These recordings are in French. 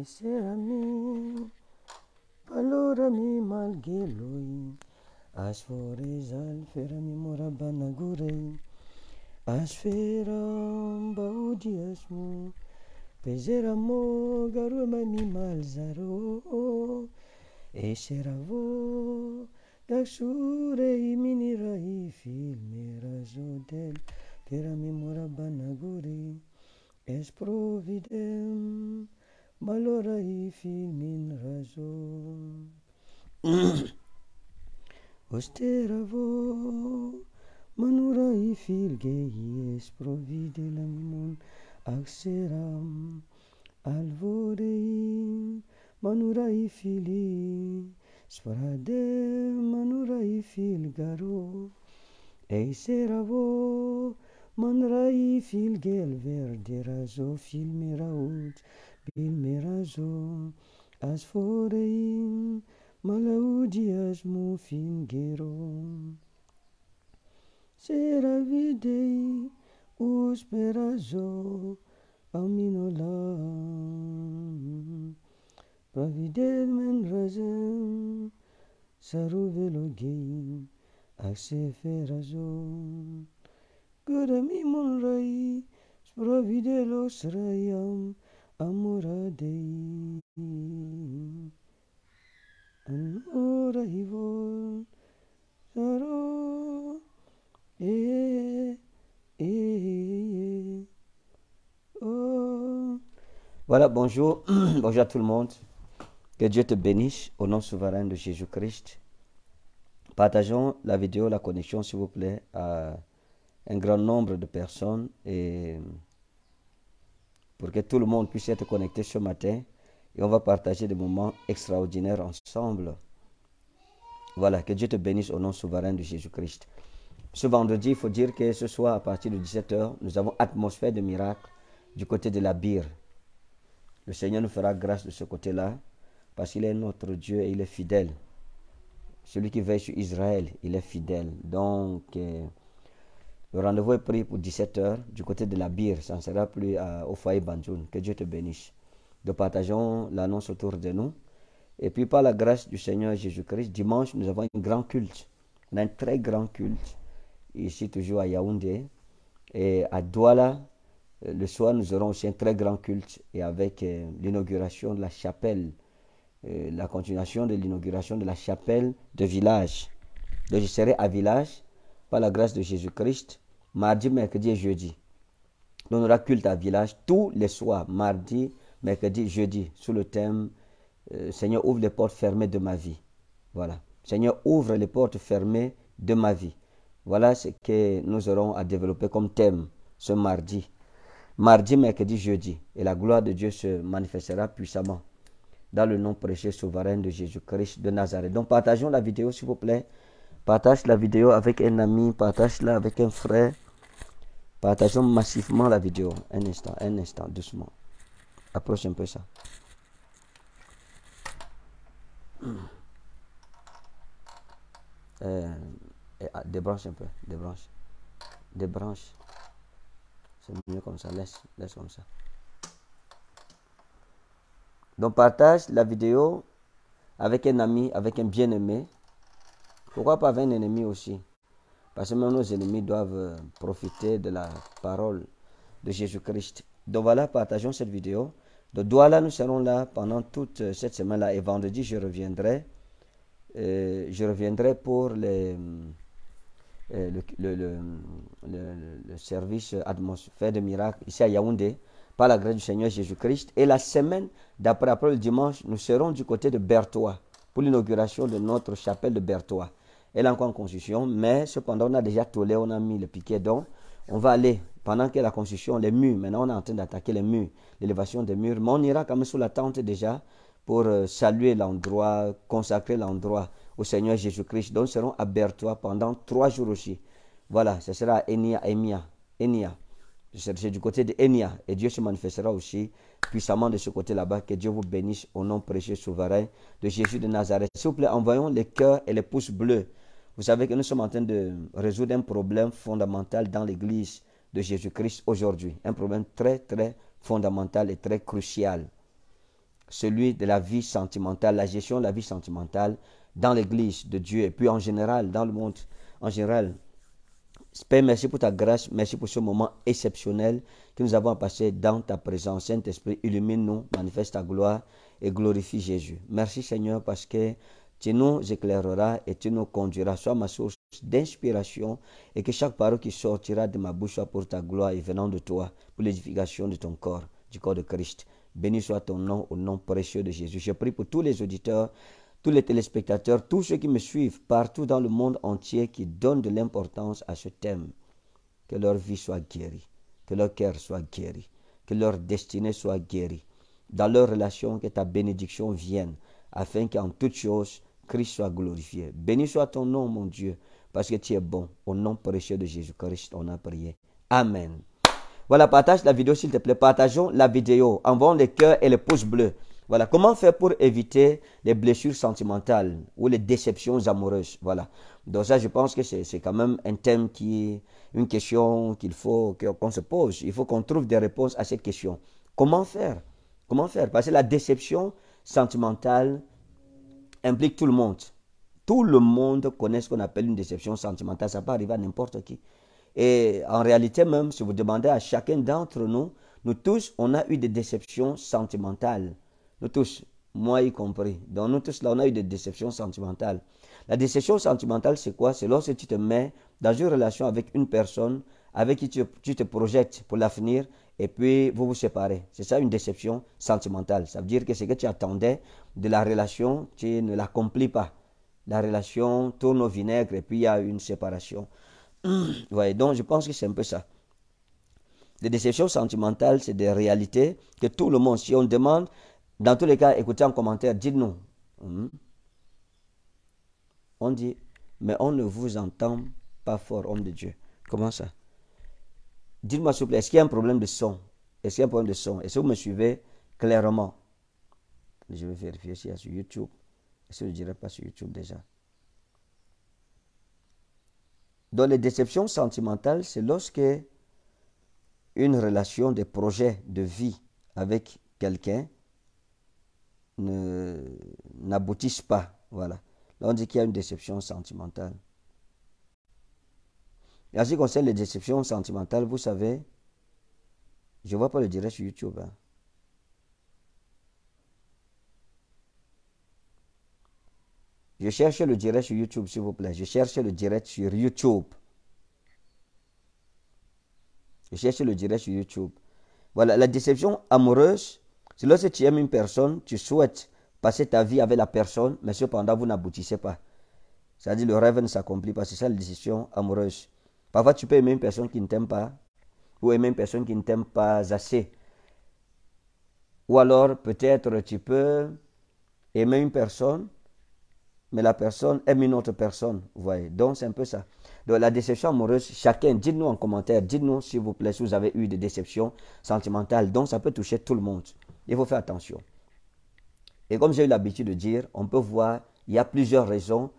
esera mi palora mi mal geloi az vore zal fera mi morabanagore az fera baodias mo pezera mo garo ma mimal zaro eseravô daksurei minirai filmerazodel fera mi morabanagore es providem balora i filmin razum. Ostera vo, manura i filge ies provide lamun axeram, alvoreim, manura i fili, sfrade manura i fil garo, eisera vo, manura i fil gel verde razo filmi rauți, Il merazzo as forein Malodimu finguerero Seravid hosperazo a min no Prodel men razem sauve lo ge a se ferrazzo Go mi mon raíprov de los raam, E, e, e, oh. Voilà, bonjour, bonjour à tout le monde. Que Dieu te bénisse au nom souverain de Jésus-Christ. Partageons la vidéo, la connexion, s'il vous plaît, à un grand nombre de personnes et pour que tout le monde puisse être connecté ce matin et on va partager des moments extraordinaires ensemble. Voilà, que Dieu te bénisse au nom souverain de Jésus-Christ. Ce vendredi, il faut dire que ce soir, à partir de 17h, nous avons atmosphère de miracle du côté de la bire. Le Seigneur nous fera grâce de ce côté-là, parce qu'il est notre Dieu et il est fidèle. Celui qui veille sur Israël, il est fidèle. Donc, euh, le rendez-vous est pris pour 17h du côté de la Bire. Ça ne sera plus au foyer Banjoun. Que Dieu te bénisse. Nous partageons l'annonce autour de nous. Et puis par la grâce du Seigneur Jésus-Christ, dimanche, nous avons un grand culte. On a un très grand culte. Ici, toujours à Yaoundé. Et à Douala, euh, le soir, nous aurons aussi un très grand culte. Et avec euh, l'inauguration de la chapelle, euh, la continuation de l'inauguration de la chapelle de village. Donc je serai à village par la grâce de Jésus-Christ mardi, mercredi et jeudi. Nous aurons culte à village tous les soirs, mardi, mercredi, jeudi, Sous le thème euh, Seigneur, ouvre les portes fermées de ma vie. Voilà. Seigneur, ouvre les portes fermées de ma vie. Voilà ce que nous aurons à développer comme thème ce mardi. Mardi, mercredi, jeudi. Et la gloire de Dieu se manifestera puissamment dans le nom prêché souverain de Jésus-Christ de Nazareth. Donc partageons la vidéo, s'il vous plaît. Partage la vidéo avec un ami, partage-la avec un frère. Partageons massivement la vidéo. Un instant, un instant, doucement. Approche un peu ça. Euh, ah, débranche un peu, débranche. Débranche. C'est mieux comme ça, laisse, laisse comme ça. Donc partage la vidéo avec un ami, avec un bien-aimé. Pourquoi pas avec un ennemi aussi parce que nos ennemis doivent euh, profiter de la parole de Jésus-Christ. Donc voilà, partageons cette vidéo. De Douala, nous serons là pendant toute euh, cette semaine-là et vendredi, je reviendrai. Euh, je reviendrai pour le, le, le, service atmosphère de miracle ici à Yaoundé par la grâce du Seigneur Jésus-Christ. Et la semaine d'après, après le dimanche, nous serons du côté de Bertois pour l'inauguration de notre chapelle de Berthois. Elle est encore en construction, mais cependant, on a déjà tolé, on a mis le piquet. Donc, on va aller, pendant que la construction, les murs, maintenant on est en train d'attaquer les murs, l'élévation des murs, mais on ira quand même sous la tente déjà pour euh, saluer l'endroit, consacrer l'endroit au Seigneur Jésus-Christ. Donc, nous serons à Bertois pendant trois jours aussi. Voilà, ce sera à Enia, Emia, Enia. C'est du côté de Enia. Et Dieu se manifestera aussi puissamment de ce côté là-bas. Que Dieu vous bénisse au nom précieux souverain de Jésus de Nazareth. S'il vous plaît, envoyons les cœurs et les pouces bleus vous savez que nous sommes en train de résoudre un problème fondamental dans l'Église de Jésus-Christ aujourd'hui. Un problème très, très fondamental et très crucial. Celui de la vie sentimentale, la gestion de la vie sentimentale dans l'Église de Dieu et puis en général, dans le monde en général. Père, merci pour ta grâce, merci pour ce moment exceptionnel que nous avons passé dans ta présence. Saint-Esprit, illumine-nous, manifeste ta gloire et glorifie Jésus. Merci Seigneur parce que tu nous éclaireras et tu nous conduiras. Sois ma source d'inspiration et que chaque parole qui sortira de ma bouche soit pour ta gloire et venant de toi, pour l'édification de ton corps, du corps de Christ. Béni soit ton nom au nom précieux de Jésus. Je prie pour tous les auditeurs, tous les téléspectateurs, tous ceux qui me suivent partout dans le monde entier qui donnent de l'importance à ce thème. Que leur vie soit guérie, que leur cœur soit guéri, que leur destinée soit guérie. Dans leur relation, que ta bénédiction vienne, afin qu'en toutes choses, Christ soit glorifié. Béni soit ton nom, mon Dieu, parce que tu es bon. Au nom précieux de Jésus-Christ, on a prié. Amen. Voilà, partage la vidéo, s'il te plaît. Partageons la vidéo. Envoyons les cœurs et les pouces bleus. Voilà, comment faire pour éviter les blessures sentimentales ou les déceptions amoureuses. Voilà. Donc ça, je pense que c'est quand même un thème qui, est une question qu'il faut qu'on se pose. Il faut qu'on trouve des réponses à cette question. Comment faire Comment faire Parce que la déception sentimentale, implique tout le monde. Tout le monde connaît ce qu'on appelle une déception sentimentale. Ça peut arriver à n'importe qui. Et en réalité même, si vous demandez à chacun d'entre nous, nous tous, on a eu des déceptions sentimentales. Nous tous, moi y compris. dans nous tous, là, on a eu des déceptions sentimentales. La déception sentimentale, c'est quoi C'est lorsque tu te mets dans une relation avec une personne avec qui tu, tu te projettes pour l'avenir et puis vous vous séparez. C'est ça une déception sentimentale. Ça veut dire que ce que tu attendais de la relation, tu ne l'accomplis pas. La relation tourne au vinaigre et puis il y a une séparation. Vous voyez, donc je pense que c'est un peu ça. Les déceptions sentimentales, c'est des réalités que tout le monde, si on demande, dans tous les cas, écoutez en commentaire, dites-nous. Hmm? On dit, mais on ne vous entend pas fort, homme de Dieu. Comment ça Dites-moi s'il vous plaît, est-ce qu'il y a un problème de son Est-ce qu'il y a un problème de son Est-ce que vous me suivez clairement Je vais vérifier s'il y a sur YouTube. Est-ce que je ne dirais pas sur YouTube déjà Donc les déceptions sentimentales, c'est lorsque une relation de projet de vie avec quelqu'un n'aboutissent pas. Voilà. Là, on dit qu'il y a une déception sentimentale. Et en ce qui concerne les déceptions sentimentales, vous savez, je ne vois pas le direct sur YouTube. Hein. Je cherche le direct sur YouTube, s'il vous plaît. Je cherche le direct sur YouTube. Je cherche le direct sur YouTube. Voilà, la déception amoureuse, c'est lorsque tu aimes une personne, tu souhaites passer ta vie avec la personne, mais cependant, vous n'aboutissez pas. C'est-à-dire, le rêve ne s'accomplit pas. C'est ça la déception amoureuse. Parfois, tu peux aimer une personne qui ne t'aime pas, ou aimer une personne qui ne t'aime pas assez. Ou alors, peut-être, tu peux aimer une personne, mais la personne aime une autre personne. Vous voyez, donc c'est un peu ça. Donc, la déception amoureuse, chacun, dites-nous en commentaire, dites-nous s'il vous plaît si vous avez eu des déceptions sentimentales. Donc, ça peut toucher tout le monde. Il faut faire attention. Et comme j'ai eu l'habitude de dire, on peut voir, il y a plusieurs raisons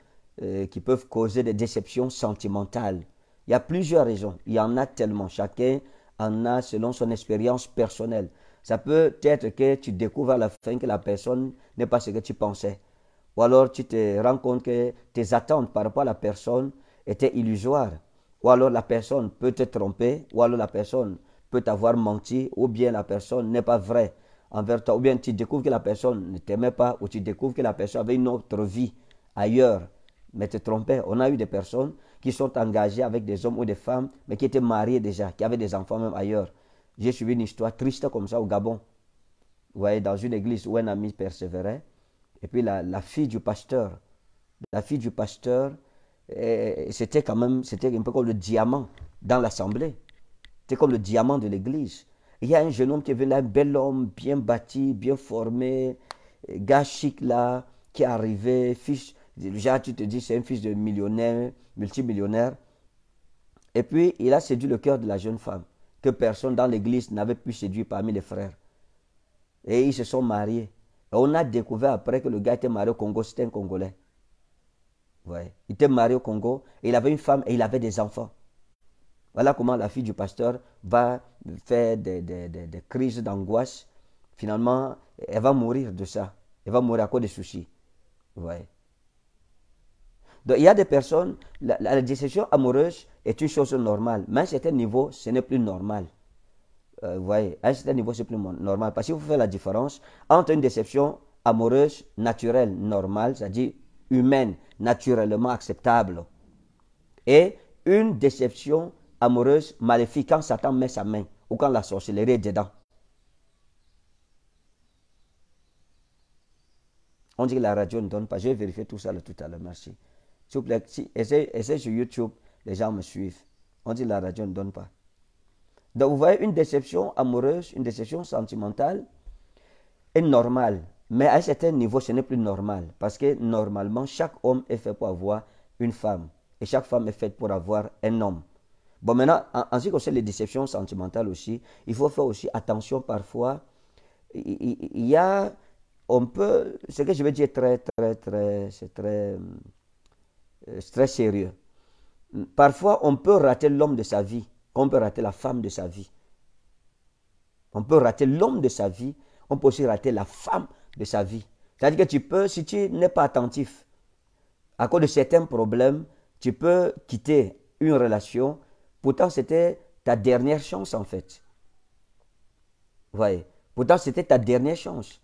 euh, qui peuvent causer des déceptions sentimentales. Il y a plusieurs raisons. Il y en a tellement. Chacun en a selon son expérience personnelle. Ça peut être que tu découvres à la fin que la personne n'est pas ce que tu pensais. Ou alors tu te rends compte que tes attentes par rapport à la personne étaient illusoires. Ou alors la personne peut te tromper. Ou alors la personne peut t'avoir menti. Ou bien la personne n'est pas vraie envers toi. Ou bien tu découvres que la personne ne t'aimait pas. Ou tu découvres que la personne avait une autre vie ailleurs. Mais te trompait. On a eu des personnes qui sont engagés avec des hommes ou des femmes, mais qui étaient mariés déjà, qui avaient des enfants même ailleurs. J'ai suivi une histoire triste comme ça au Gabon. Vous voyez, dans une église où un ami persévérait, et puis la, fille du pasteur, la fille du pasteur, eh, c'était quand même, c'était un peu comme le diamant dans l'assemblée. C'était comme le diamant de l'église. Il y a un jeune homme qui est venu là, un bel homme, bien bâti, bien formé, gars chic là, qui est arrivé, fiche, Déjà, tu te dis, c'est un fils de millionnaire, multimillionnaire. Et puis, il a séduit le cœur de la jeune femme, que personne dans l'église n'avait pu séduire parmi les frères. Et ils se sont mariés. on a découvert après que le gars était marié au Congo, c'était un Congolais. Ouais. Il était marié au Congo, et il avait une femme et il avait des enfants. Voilà comment la fille du pasteur va faire des, des, crises d'angoisse. Finalement, elle va mourir de ça. Elle va mourir à cause des soucis. Ouais. Donc il y a des personnes, la, déception amoureuse est une chose normale, mais à un certain niveau, ce n'est plus normal. Euh, vous voyez, à un certain niveau, n'est plus normal. Parce que vous faites la différence entre une déception amoureuse naturelle, normale, c'est-à-dire humaine, naturellement acceptable, et une déception amoureuse maléfique quand Satan met sa main ou quand la sorcellerie est dedans. On dit que la radio ne donne pas. Je vais vérifier tout ça tout à l'heure. Merci. S'il vous plaît, si, sur YouTube, les gens me suivent. On dit la radio ne donne pas. Donc vous voyez, une déception amoureuse, une déception sentimentale est normale. Mais à un certain niveau, ce n'est plus normal. Parce que normalement, chaque homme est fait pour avoir une femme. Et chaque femme est faite pour avoir un homme. Bon, maintenant, en, ce qui concerne les déceptions sentimentales aussi, il faut faire aussi attention parfois. Il, y a, on peut, ce que je veux dire très, très, très, c'est très hum, euh, très sérieux. Parfois, on peut rater l'homme de sa vie, on peut rater la femme de sa vie. On peut rater l'homme de sa vie, on peut aussi rater la femme de sa vie. C'est-à-dire que tu peux, si tu n'es pas attentif, à cause de certains problèmes, tu peux quitter une relation. Pourtant, c'était ta dernière chance, en fait. Vous voyez Pourtant, c'était ta dernière chance.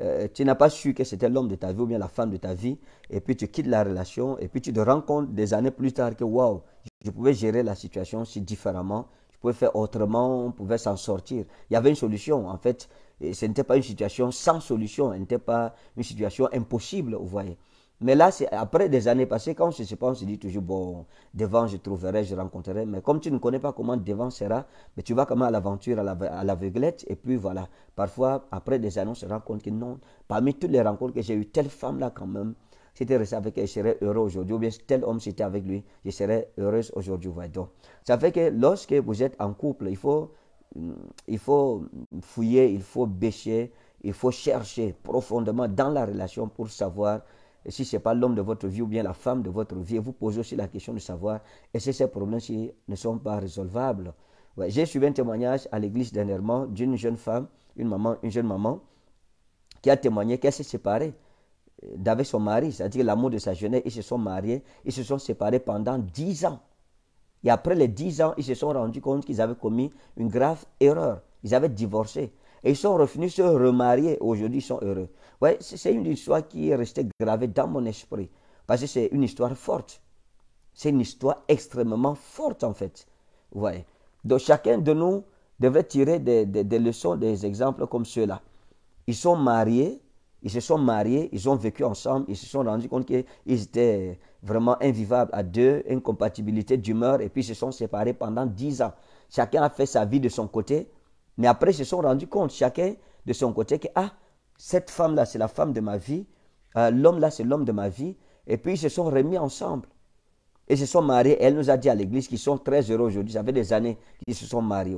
Euh, tu n'as pas su que c'était l'homme de ta vie ou bien la femme de ta vie, et puis tu quittes la relation, et puis tu te rends compte des années plus tard que, waouh, je pouvais gérer la situation si différemment, je pouvais faire autrement, on pouvait s'en sortir. Il y avait une solution, en fait, et ce n'était pas une situation sans solution, ce n'était pas une situation impossible, vous voyez. Mais là, c'est après des années passées, quand on se sépare, on se dit toujours, bon, devant, je trouverai, je rencontrerai. Mais comme tu ne connais pas comment devant sera, mais tu vas comme à l'aventure, à l'aveuglette. Et puis voilà, parfois, après des années, on se rend compte que non, parmi toutes les rencontres que j'ai eues, telle femme-là quand même, c'était resté avec elle, je serais heureux aujourd'hui. Ou bien tel homme, c'était avec lui, je serais heureuse aujourd'hui. Ouais. Donc, ça fait que lorsque vous êtes en couple, il faut, il faut fouiller, il faut bêcher, il faut chercher profondément dans la relation pour savoir et si ce n'est pas l'homme de votre vie ou bien la femme de votre vie, vous posez aussi la question de savoir est-ce ces problèmes ne sont pas résolvables. J'ai suivi un témoignage à l'église dernièrement d'une jeune femme, une maman, une jeune maman, qui a témoigné qu'elle s'est séparée euh, d'avec son mari, c'est-à-dire l'amour de sa jeunesse. Ils se sont mariés, ils se sont séparés pendant dix ans. Et après les dix ans, ils se sont rendus compte qu'ils avaient commis une grave erreur. Ils avaient divorcé. Et ils sont revenus se remarier. Aujourd'hui, ils sont heureux. Ouais, c'est une histoire qui est restée gravée dans mon esprit. Parce que c'est une histoire forte. C'est une histoire extrêmement forte, en fait. Ouais. Donc, chacun de nous devrait tirer des, des, leçons, des exemples comme ceux-là. Ils sont mariés, ils se sont mariés, ils ont vécu ensemble, ils se sont rendus compte qu'ils étaient vraiment invivables à deux, incompatibilité d'humeur, et puis ils se sont séparés pendant dix ans. Chacun a fait sa vie de son côté, mais après, ils se sont rendus compte, chacun de son côté, que ah, cette femme-là, c'est la femme de ma vie, euh, l'homme-là, c'est l'homme de ma vie. Et puis, ils se sont remis ensemble. Ils se sont mariés. Elle nous a dit à l'église qu'ils sont très heureux aujourd'hui. Ça fait des années qu'ils se sont mariés,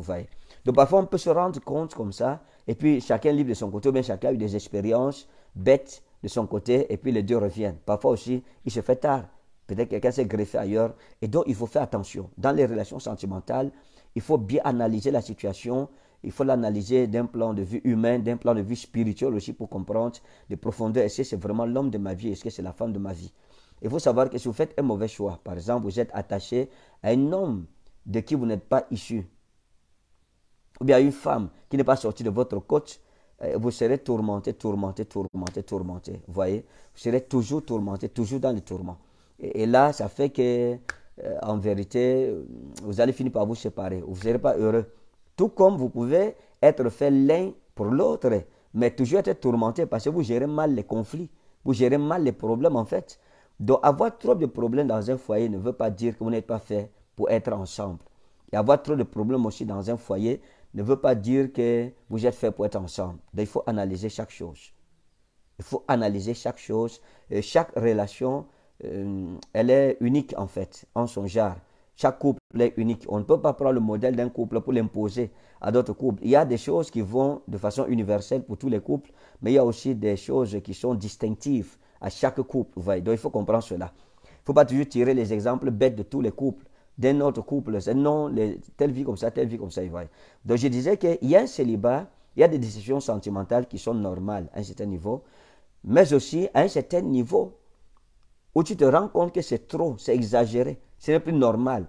Donc, parfois, on peut se rendre compte comme ça. Et puis, chacun libre de son côté, Mais bien chacun a eu des expériences bêtes de son côté. Et puis, les deux reviennent. Parfois aussi, il se fait tard. Peut-être que quelqu'un s'est greffé ailleurs. Et donc, il faut faire attention. Dans les relations sentimentales, il faut bien analyser la situation il faut l'analyser d'un plan de vue humain, d'un plan de vue spirituel aussi pour comprendre de profondeur. Est-ce que c'est vraiment l'homme de ma vie Est-ce que c'est la femme de ma vie Il faut savoir que si vous faites un mauvais choix, par exemple, vous êtes attaché à un homme de qui vous n'êtes pas issu, ou bien à une femme qui n'est pas sortie de votre côte, eh, vous serez tourmenté, tourmenté, tourmenté, tourmenté. Vous voyez Vous serez toujours tourmenté, toujours dans le tourment. Et, là, ça fait que, euh, en vérité, vous allez finir par vous séparer. Vous ne serez pas heureux. Tout comme vous pouvez être fait l'un pour l'autre, mais toujours être tourmenté parce que vous gérez mal les conflits, vous gérez mal les problèmes en fait. Donc avoir trop de problèmes dans un foyer ne veut pas dire que vous n'êtes pas fait pour être ensemble. Et avoir trop de problèmes aussi dans un foyer ne veut pas dire que vous êtes fait pour être ensemble. Donc il faut analyser chaque chose. Il faut analyser chaque chose. chaque relation, euh, elle est unique en fait, en son genre. Chaque couple est unique. On ne peut pas prendre le modèle d'un couple pour l'imposer à d'autres couples. Il y a des choses qui vont de façon universelle pour tous les couples, mais il y a aussi des choses qui sont distinctives à chaque couple. Donc il faut comprendre cela. Il ne faut pas toujours tirer les exemples bêtes de tous les couples, d'un autre couple. C'est non, telle vie comme ça, telle vie comme ça. Donc je disais qu'il y a un célibat, il y a des décisions sentimentales qui sont normales à un certain niveau, mais aussi à un certain niveau où tu te rends compte que c'est trop, c'est exagéré. Ce n'est plus normal.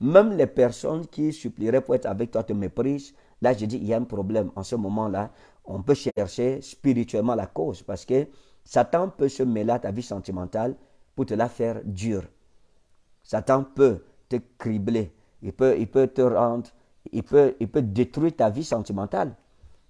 Même les personnes qui supplieraient pour être avec toi te méprisent. Là, je dis, il y a un problème. En ce moment-là, on peut chercher spirituellement la cause parce que Satan peut se mêler à ta vie sentimentale pour te la faire dure. Satan peut te cribler. Il peut, il peut te rendre, il peut, il peut détruire ta vie sentimentale.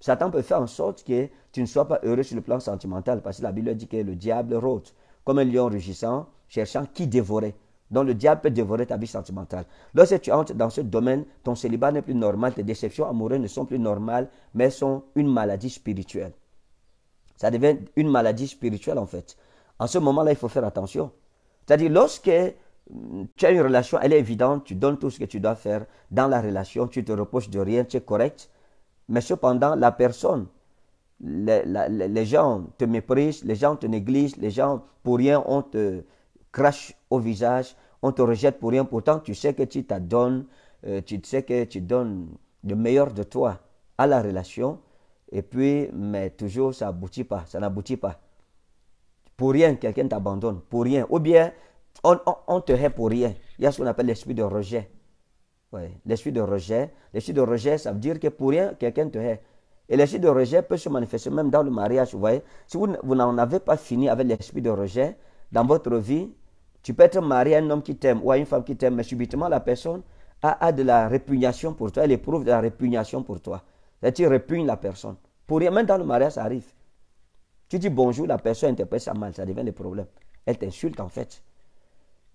Satan peut faire en sorte que tu ne sois pas heureux sur le plan sentimental parce que la Bible dit que le diable rôde comme un lion rugissant, cherchant qui dévorer dont le diable peut dévorer ta vie sentimentale. Lorsque tu entres dans ce domaine, ton célibat n'est plus normal, tes déceptions amoureuses ne sont plus normales, mais sont une maladie spirituelle. Ça devient une maladie spirituelle en fait. En ce moment-là, il faut faire attention. C'est-à-dire, lorsque hum, tu as une relation, elle est évidente, tu donnes tout ce que tu dois faire dans la relation, tu te reproches de rien, tu es correct. Mais cependant, la personne, les, gens te méprisent, les gens te négligent, les gens pour rien, on te crache au visage, on te rejette pour rien. Pourtant, tu sais que tu t'adonnes, euh, tu sais que tu donnes le meilleur de toi à la relation. Et puis, mais toujours, ça aboutit pas, ça n'aboutit pas. Pour rien, quelqu'un t'abandonne, pour rien. Ou bien, on, te hait pour rien. Il y a ce qu'on appelle l'esprit de rejet. L'esprit de rejet. L'esprit de rejet, ça veut dire que pour rien, quelqu'un te hait. Et l'esprit de rejet peut se manifester même dans le mariage, vous voyez. Si vous n'en avez pas fini avec l'esprit de rejet dans votre vie, tu peux être marié à un homme qui t'aime ou à une femme qui t'aime, mais subitement la personne a, de la répugnation pour toi, elle éprouve de la répugnation pour toi. C'est-à-dire, tu répugnes la personne. Pour rien, même dans le mariage, ça arrive. Tu dis bonjour, la personne interprète ça mal, ça devient des problèmes. Elle t'insulte en fait.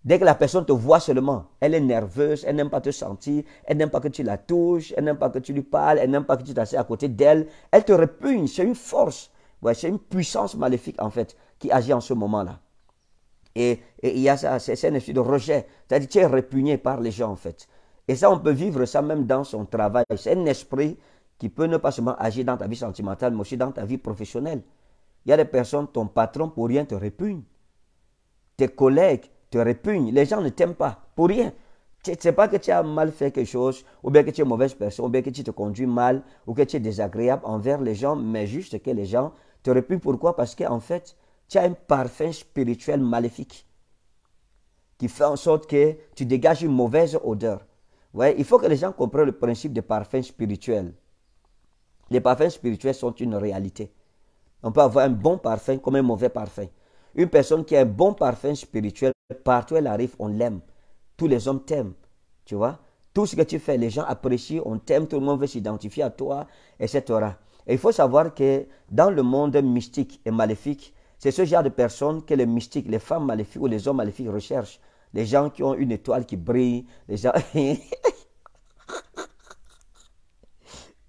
Dès que la personne te voit seulement, elle est nerveuse, elle n'aime pas te sentir, elle n'aime pas que tu la touches, elle n'aime pas que tu lui parles, elle n'aime pas que tu t'assieds à côté d'elle. Elle te répugne, c'est une force, ouais, c'est une puissance maléfique en fait qui agit en ce moment-là et, il y a ça, c'est un esprit de rejet. C'est-à-dire tu es répugné par les gens en fait. Et ça, on peut vivre ça même dans son travail. C'est un esprit qui peut ne pas seulement agir dans ta vie sentimentale, mais aussi dans ta vie professionnelle. Il y a des personnes, ton patron pour rien te répugne. Tes collègues te répugnent. Les gens ne t'aiment pas pour rien. C'est pas que tu as mal fait quelque chose, ou bien que tu es mauvaise personne, ou bien que tu te conduis mal, ou que tu es désagréable envers les gens, mais juste que les gens te répugnent. Pourquoi Parce qu'en fait, tu as un parfum spirituel maléfique qui fait en sorte que tu dégages une mauvaise odeur. Ouais, il faut que les gens comprennent le principe des parfums spirituels. Les parfums spirituels sont une réalité. On peut avoir un bon parfum comme un mauvais parfum. Une personne qui a un bon parfum spirituel, partout elle arrive, on l'aime. Tous les hommes t'aiment. Tu vois Tout ce que tu fais, les gens apprécient, on t'aime, tout le monde veut s'identifier à toi, etc. Et il faut savoir que dans le monde mystique et maléfique, c'est ce genre de personnes que les mystiques, les femmes maléfiques ou les hommes maléfiques recherchent. Les gens qui ont une étoile qui brille, les gens...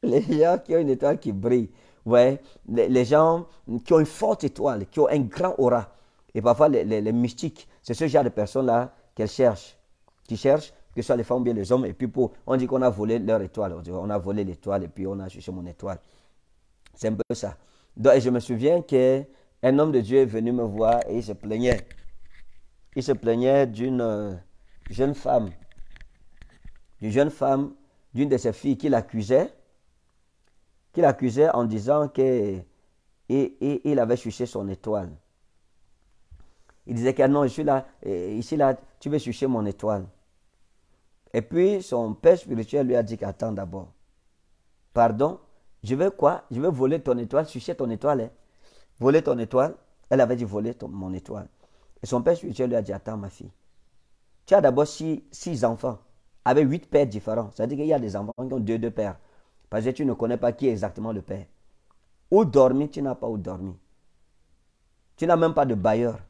qui ont une étoile qui brille, ouais, les, gens qui ont une forte étoile, qui ont un grand aura. Et parfois, les, les, mystiques, c'est ce genre de personnes-là qu'elles cherchent, qui cherchent, que ce soit les femmes ou bien les hommes. Et puis, pour, on dit qu'on a volé leur étoile, on, dit, qu'on a volé l'étoile et puis on a cherché mon étoile. C'est un peu ça. Donc, et je me souviens que un homme de Dieu est venu me voir et il se plaignait. Il se plaignait d'une euh, jeune femme, d'une jeune femme, d'une de ses filles qui l'accusait, qui l'accusait en disant qu'il il avait chuché son étoile. Il disait que ah non, je suis là, ici là, tu veux chucher mon étoile. Et puis son père spirituel lui a dit qu'attends d'abord. Pardon, je veux quoi Je veux voler ton étoile, sucer ton étoile. Hein? voler ton étoile. Elle avait dit voler mon étoile. Et son père lui a dit, attends ma fille, tu as d'abord six, six, enfants avec huit pères différents. Ça veut dire qu'il y a des enfants qui ont deux, deux pères. Parce que tu ne connais pas qui est exactement le père. Où dormir, tu n'as pas où dormir. Tu n'as même pas de bailleur.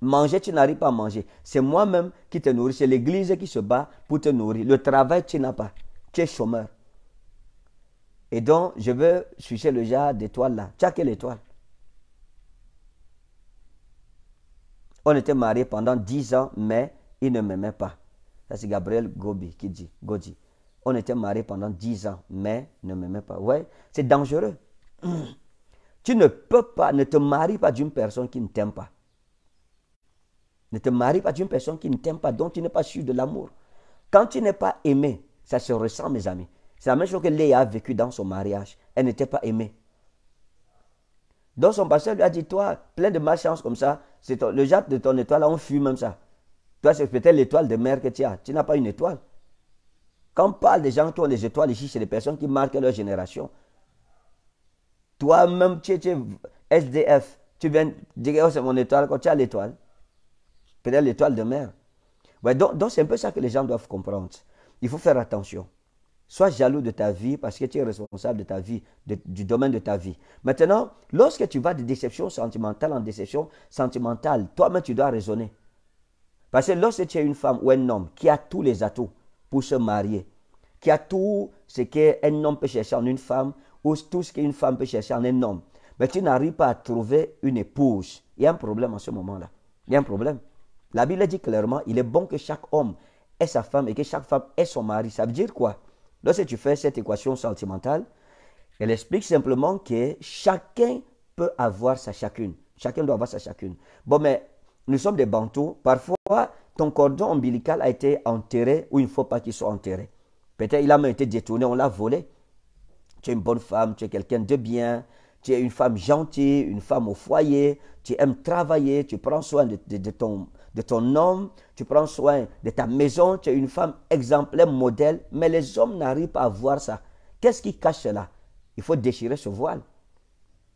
Manger, tu n'arrives pas à manger. C'est moi-même qui te nourris. C'est l'église qui se bat pour te nourrir. Le travail, tu n'as pas. Tu es chômeur. Et donc, je veux sucer le genre d'étoile là. Chaque quelle étoile On était mariés pendant 10 ans, mais il ne m'aimait pas. Ça, c'est Gabriel Gobi qui dit, Godi. On était mariés pendant 10 ans, mais ne m'aimait pas. Ouais, c'est dangereux. Tu ne peux pas, ne te marie pas d'une personne qui ne t'aime pas. Ne te marie pas d'une personne qui ne t'aime pas, dont tu n'es pas sûr de l'amour. Quand tu n'es pas aimé, ça se ressent, mes amis. C'est la même chose que Léa a vécu dans son mariage. Elle n'était pas aimée. Donc son pasteur lui a dit, toi, plein de malchance comme ça, le jade de ton étoile, on fuit même ça. Toi, c'est peut-être l'étoile de mer que tu as. Tu n'as pas une étoile. Quand on parle des gens qui ont des étoiles ici, c'est des personnes qui marquent leur génération. Toi-même, tu, es SDF. Tu viens dire, oh, c'est mon étoile, quand tu as l'étoile. Peut-être l'étoile de mer. donc, c'est un peu ça que les gens doivent comprendre. Il faut faire attention. Sois jaloux de ta vie parce que tu es responsable de ta vie, du domaine de ta vie. Maintenant, lorsque tu vas de déception sentimentale en déception sentimentale, toi-même tu dois raisonner. Parce que lorsque tu es une femme ou un homme qui a tous les atouts pour se marier, qui a tout ce qu'un homme peut chercher en une femme ou tout ce qu'une femme peut chercher en un homme, mais tu n'arrives pas à trouver une épouse, il y a un problème en ce moment-là. Il y a un problème. La Bible dit clairement, il est bon que chaque homme ait sa femme et que chaque femme ait son mari. Ça veut dire quoi Lorsque tu fais cette équation sentimentale, elle explique simplement que chacun peut avoir sa chacune. Chacun doit avoir sa chacune. Bon, mais nous sommes des bantous. Parfois, ton cordon ombilical a été enterré ou il ne faut pas qu'il soit enterré. Peut-être il a même été détourné, on l'a volé. Tu es une bonne femme, tu es quelqu'un de bien, tu es une femme gentille, une femme au foyer, tu aimes travailler, tu prends soin de, de ton, de ton homme, tu prends soin de ta maison, tu es une femme exemplaire, modèle, mais les hommes n'arrivent pas à voir ça. Qu'est-ce qui cache cela Il faut déchirer ce voile.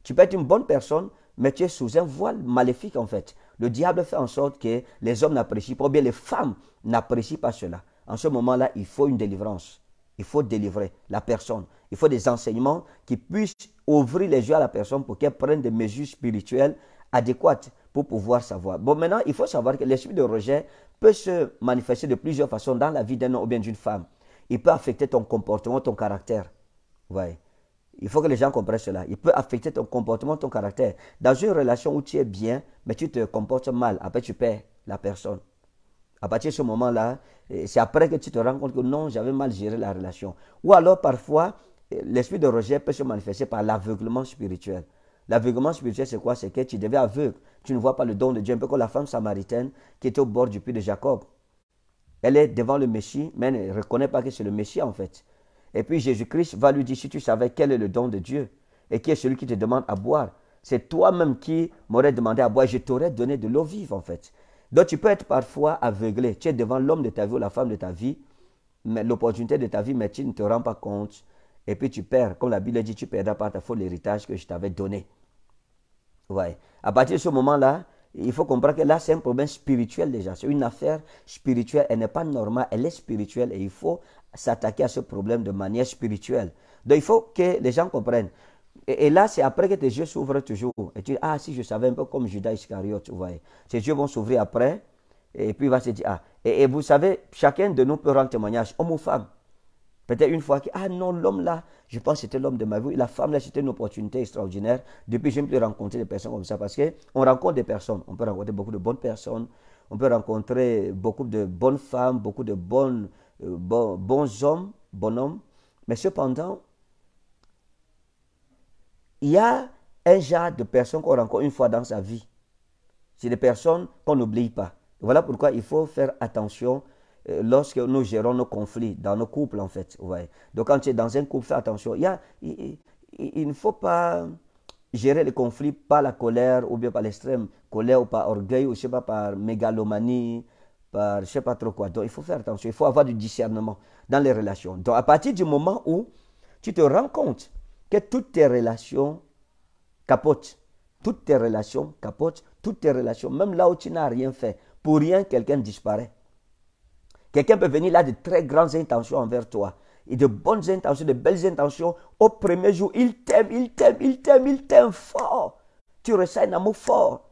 Tu peux être une bonne personne, mais tu es sous un voile maléfique en fait. Le diable fait en sorte que les hommes n'apprécient pas, ou bien les femmes n'apprécient pas cela. En ce moment-là, il faut une délivrance. Il faut délivrer la personne. Il faut des enseignements qui puissent ouvrir les yeux à la personne pour qu'elle prenne des mesures spirituelles adéquates pour pouvoir savoir. Bon, maintenant, il faut savoir que l'esprit de rejet peut se manifester de plusieurs façons dans la vie d'un homme ou bien d'une femme. Il peut affecter ton comportement, ton caractère. Ouais. Il faut que les gens comprennent cela. Il peut affecter ton comportement, ton caractère. Dans une relation où tu es bien, mais tu te comportes mal, après tu perds la personne. À partir de ce moment-là, eh, c'est après que tu te rends compte que non, j'avais mal géré la relation. Ou alors parfois, eh, l'esprit de rejet peut se manifester par l'aveuglement spirituel. L'aveuglement spirituel, c'est quoi C'est que tu devais aveugle tu ne vois pas le don de Dieu. Un peu comme la femme samaritaine qui était au bord du puits de Jacob. Elle est devant le Messie, mais elle ne reconnaît pas que c'est le Messie en fait. Et puis Jésus-Christ va lui dire, si tu savais quel est le don de Dieu et qui est celui qui te demande à boire, c'est toi-même qui m'aurais demandé à boire, je t'aurais donné de l'eau vive en fait. Donc tu peux être parfois aveuglé, tu es devant l'homme de ta vie ou la femme de ta vie, mais l'opportunité de ta vie, mais tu ne te rends pas compte. Et puis tu perds, comme la Bible dit, tu perdras par ta faute l'héritage que je t'avais donné. À partir de ce moment-là, il faut comprendre que là, c'est un problème spirituel déjà. C'est une affaire spirituelle. Elle n'est pas normale, elle est spirituelle et il faut s'attaquer à ce problème de manière spirituelle. Donc, il faut que les gens comprennent. Et, là, c'est après que tes yeux s'ouvrent toujours. Et tu dis, ah, si je savais un peu comme Judas Iscariot, vous voyez. yeux vont s'ouvrir après et puis il va se dire, ah. Et, et vous savez, chacun de nous peut rendre témoignage, homme ou femme. Peut-être une fois que, ah non, l'homme là, je pense que c'était l'homme de ma vie, la femme là, c'était une opportunité extraordinaire. Depuis, j'aime plus rencontrer des personnes comme ça parce qu'on rencontre des personnes. On peut rencontrer beaucoup de bonnes personnes, on peut rencontrer beaucoup de bonnes femmes, beaucoup de bonnes, hommes euh, bon, bons hommes, Mais cependant, il y a un genre de personnes qu'on rencontre une fois dans sa vie. C'est des personnes qu'on n'oublie pas. Voilà pourquoi il faut faire attention euh, lorsque nous gérons nos conflits dans nos couples, en fait. Ouais. Donc, quand tu es dans un couple, fais attention. Il, il, ne faut pas gérer les conflits par la colère ou bien par l'extrême colère ou par orgueil ou je sais pas, par mégalomanie, par je sais pas trop quoi. Donc, il faut faire attention. Il faut avoir du discernement dans les relations. Donc, à partir du moment où tu te rends compte que toutes tes relations capotent, toutes tes relations capotent, toutes tes relations, même là où tu n'as rien fait, pour rien, quelqu'un disparaît. Quelqu'un peut venir là de très grandes intentions envers toi. Et de bonnes intentions, de belles intentions. Au premier jour, il t'aime, il t'aime, il t'aime, il t'aime fort. Tu ressens un amour fort.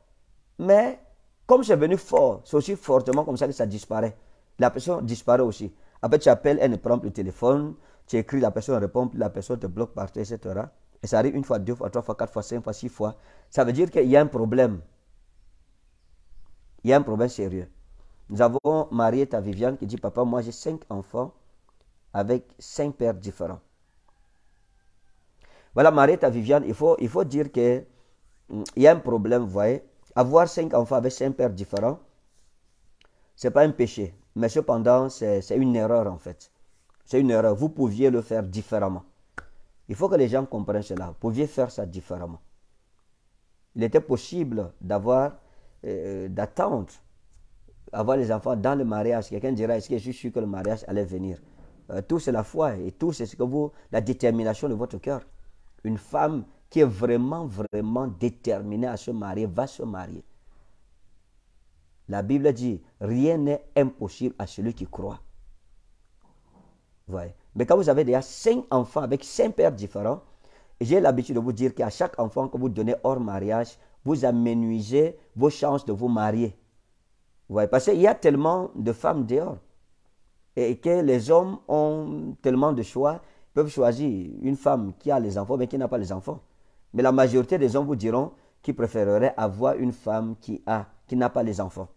Mais comme c'est venu fort, c'est aussi fortement comme ça que ça disparaît. La personne disparaît aussi. Après, tu appelles, elle ne prend plus le téléphone. Tu écris, la personne répond, la personne te bloque par etc. Et ça arrive une fois, deux fois, trois fois, quatre fois, cinq fois, six fois. Ça veut dire qu'il y a un problème. Il y a un problème sérieux. Nous avons marié ta Viviane qui dit Papa, moi j'ai cinq enfants avec cinq pères différents. Voilà, Marietta Viviane, il faut, il faut dire qu'il mm, y a un problème, vous voyez. Avoir cinq enfants avec cinq pères différents, ce n'est pas un péché. Mais cependant, c'est une erreur en fait. C'est une erreur. Vous pouviez le faire différemment. Il faut que les gens comprennent cela. Vous pouviez faire ça différemment. Il était possible d'avoir, euh, euh, d'attendre avoir les enfants dans le mariage. Quelqu'un dira, est-ce que je suis que le mariage allait venir euh, Tout c'est la foi et tout c'est ce que vous, la détermination de votre cœur. Une femme qui est vraiment, vraiment déterminée à se marier, va se marier. La Bible dit, rien n'est impossible à celui qui croit. Voyez. Mais quand vous avez déjà cinq enfants avec cinq pères différents, j'ai l'habitude de vous dire qu'à chaque enfant que vous donnez hors mariage, vous amenuisez vos chances de vous marier. Vous parce qu'il y a tellement de femmes dehors et que les hommes ont tellement de choix, ils peuvent choisir une femme qui a les enfants mais qui n'a pas les enfants. Mais la majorité des hommes vous diront qu'ils préféreraient avoir une femme qui a, qui n'a pas les enfants.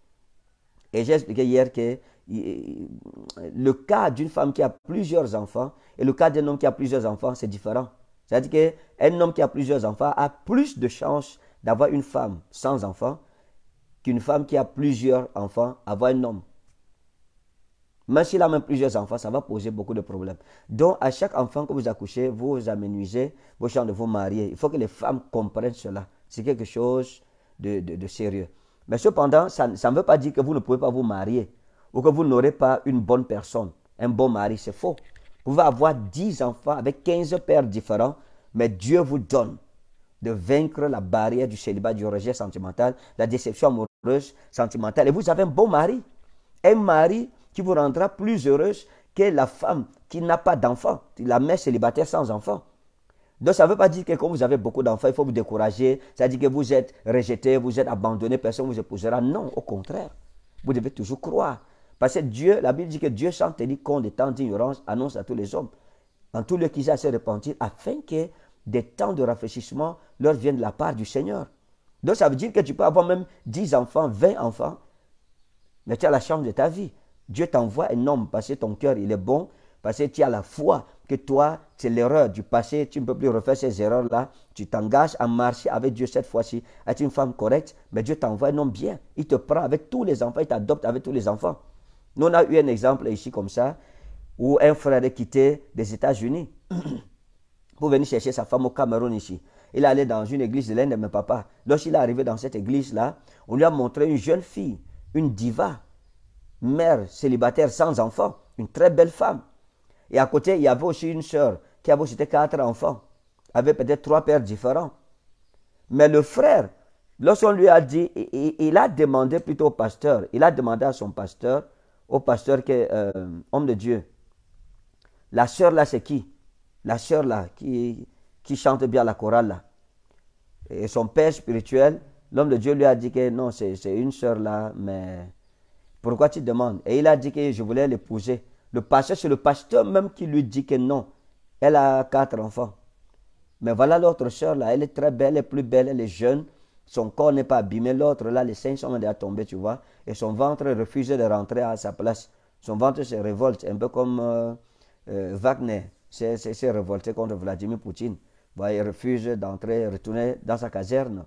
Et j'ai expliqué hier que le cas d'une femme qui a plusieurs enfants et le cas d'un homme qui a plusieurs enfants, c'est différent. C'est-à-dire qu'un homme qui a plusieurs enfants a plus de chances d'avoir une femme sans enfants qu'une femme qui a plusieurs enfants avoir un homme. Même s'il a même plusieurs enfants, ça va poser beaucoup de problèmes. Donc, à chaque enfant que vous accouchez, vous aménuisez, vos chances de vous marier. Il faut que les femmes comprennent cela. C'est quelque chose de, sérieux. Mais cependant, ça, ça ne veut pas dire que vous ne pouvez pas vous marier ou que vous n'aurez pas une bonne personne, un bon mari. C'est faux. Vous pouvez avoir 10 enfants avec 15 pères différents, mais Dieu vous donne de vaincre la barrière du célibat, du rejet sentimental, la déception amoureuse heureuse sentimentale. Et vous avez un bon mari, un mari qui vous rendra plus heureuse que la femme qui n'a pas d'enfant, la mère célibataire sans enfant. Donc ça ne veut pas dire que quand vous avez beaucoup d'enfants, il faut vous décourager, ça veut dire que vous êtes rejeté, vous êtes abandonné, personne ne vous épousera. Non, au contraire, vous devez toujours croire. Parce que Dieu, la Bible dit que Dieu sans tenir compte des temps d'ignorance annonce à tous les hommes, en tous les qu'ils aient à se repentir, afin que des temps de rafraîchissement leur viennent de la part du Seigneur. Donc ça veut dire que tu peux avoir même 10 enfants, 20 enfants, mais tu as la chance de ta vie. Dieu t'envoie un homme parce que ton cœur, il est bon, parce que tu as la foi que toi, c'est l'erreur du passé, tu ne peux plus refaire ces erreurs-là. Tu t'engages à marcher avec Dieu cette fois-ci, être une femme correcte, mais Dieu t'envoie un homme bien. Il te prend avec tous les enfants, il t'adopte avec tous les enfants. Nous, on a eu un exemple ici comme ça, où un frère est quitté des États-Unis pour venir chercher sa femme au Cameroun ici. Il allait dans une église de l'un de mes papas. Lorsqu'il est arrivé dans cette église-là, on lui a montré une jeune fille, une diva, mère célibataire sans enfant, une très belle femme. Et à côté, il y avait aussi une sœur qui avait aussi quatre enfants, avait peut-être trois pères différents. Mais le frère, lorsqu'on lui a dit, il, a demandé plutôt au pasteur, il a demandé à son pasteur, au pasteur qui est euh, homme de Dieu, la sœur là, c'est qui La sœur là, qui, qui chante bien la chorale là. Et son père spirituel, l'homme de Dieu lui a dit que non, c'est une sœur là, mais pourquoi tu demandes Et il a dit que je voulais l'épouser. Le pasteur, c'est le pasteur même qui lui dit que non. Elle a quatre enfants. Mais voilà l'autre sœur là, elle est très belle, elle est plus belle, elle est jeune. Son corps n'est pas abîmé. L'autre là, les seins sont déjà tombés, tu vois. Et son ventre refuse de rentrer à sa place. Son ventre se révolte, un peu comme euh, euh, Wagner s'est révolté contre Vladimir Poutine. Bah, il refuse d'entrer, retourner dans sa caserne.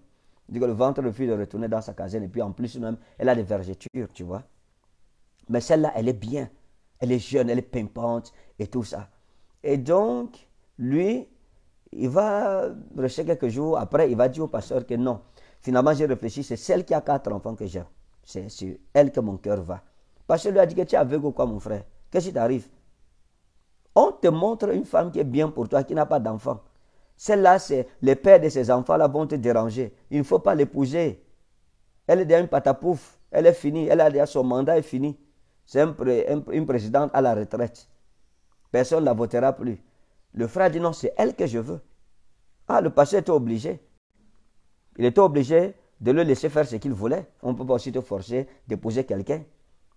Il dit que le ventre refuse de retourner dans sa caserne. Et puis en plus même, elle a des vergetures, tu vois. Mais celle-là, elle est bien. Elle est jeune, elle est pimpante et tout ça. Et donc, lui, il va rester quelques jours. Après, il va dire au pasteur que non. Finalement, j'ai réfléchi, c'est celle qui a quatre enfants que j'ai. C'est sur elle que mon cœur va. Parce que lui a dit que tu es aveugle ou quoi, mon frère Qu'est-ce qui t'arrive On te montre une femme qui est bien pour toi, qui n'a pas d'enfants. Celle-là, c'est les pères de ses enfants-là vont te déranger. Il ne faut pas l'épouser. Elle est déjà une patapouf. Elle est finie. Elle a déjà son mandat est fini. C'est une présidente à la retraite. Personne ne la votera plus. Le frère dit non, c'est elle que je veux. Ah, le passé était obligé. Il était obligé de le laisser faire ce qu'il voulait. On ne peut pas aussi te forcer d'épouser quelqu'un.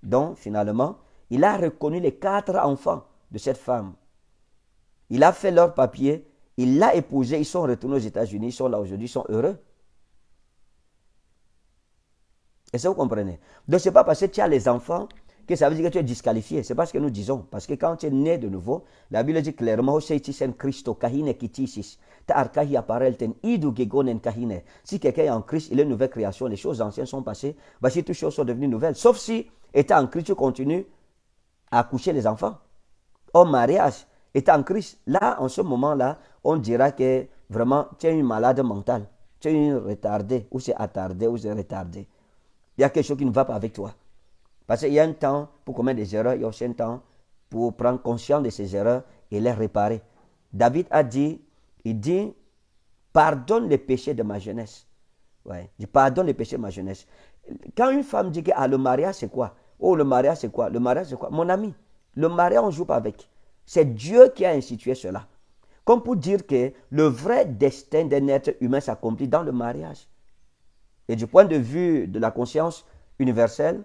Donc, finalement, il a reconnu les quatre enfants de cette femme. Il a fait leur papier il l'a épousé, ils sont retournés aux États-Unis, ils sont là aujourd'hui, ils sont heureux. Et ça, vous comprenez Donc, ce n'est pas parce que tu as les enfants que ça veut dire que tu es disqualifié. C'est pas ce que nous disons. Parce que quand tu es né de nouveau, la Bible dit clairement, Christo, Si quelqu'un est en Christ, il est une nouvelle création. Les choses anciennes sont passées. Voici, toutes choses sont devenues nouvelles. Sauf si, étant en Christ, tu continues à coucher les enfants. Au mariage, en Christ, là, en ce moment-là, on dira que vraiment, tu es une malade mentale, tu es une retardée, ou c'est attardé, ou c'est retardé. Il y a quelque chose qui ne va pas avec toi. Parce qu'il y a un temps pour commettre des erreurs, il y a aussi un temps pour prendre conscience de ces erreurs et les réparer. David a dit, il dit, pardonne les péchés de ma jeunesse. Ouais, je pardonne les péchés de ma jeunesse. Quand une femme dit que ah, le mariage c'est quoi Oh, le mariage c'est quoi Le mariage c'est quoi Mon ami, le mariage on ne joue pas avec. C'est Dieu qui a institué cela. Comme pour dire que le vrai destin d'un être humain s'accomplit dans le mariage. Et du point de vue de la conscience universelle,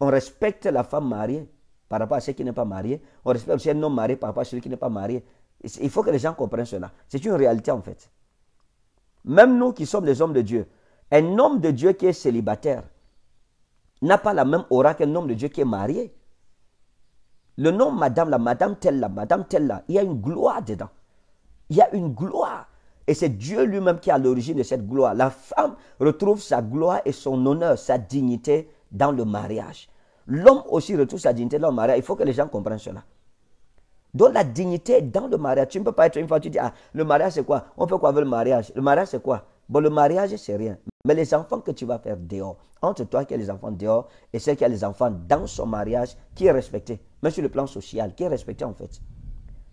on respecte la femme mariée par rapport à celle qui n'est pas mariée. On respecte aussi un homme marié par rapport à celui qui n'est pas marié. Il faut que les gens comprennent cela. C'est une réalité en fait. Même nous qui sommes les hommes de Dieu, un homme de Dieu qui est célibataire n'a pas la même aura qu'un homme de Dieu qui est marié. Le nom madame là, madame telle là, madame telle là, il y a une gloire dedans. Il y a une gloire. Et c'est Dieu lui-même qui est à l'origine de cette gloire. La femme retrouve sa gloire et son honneur, sa dignité dans le mariage. L'homme aussi retrouve sa dignité dans le mariage. Il faut que les gens comprennent cela. Donc la dignité dans le mariage. Tu ne peux pas être une fois, tu dis, ah, le mariage c'est quoi On fait quoi avec le mariage Le mariage c'est quoi Bon, le mariage c'est rien. Mais les enfants que tu vas faire dehors, entre toi qui as les enfants dehors et celle qui a les enfants dans son mariage, qui est respecté, mais sur le plan social, qui est respecté en fait.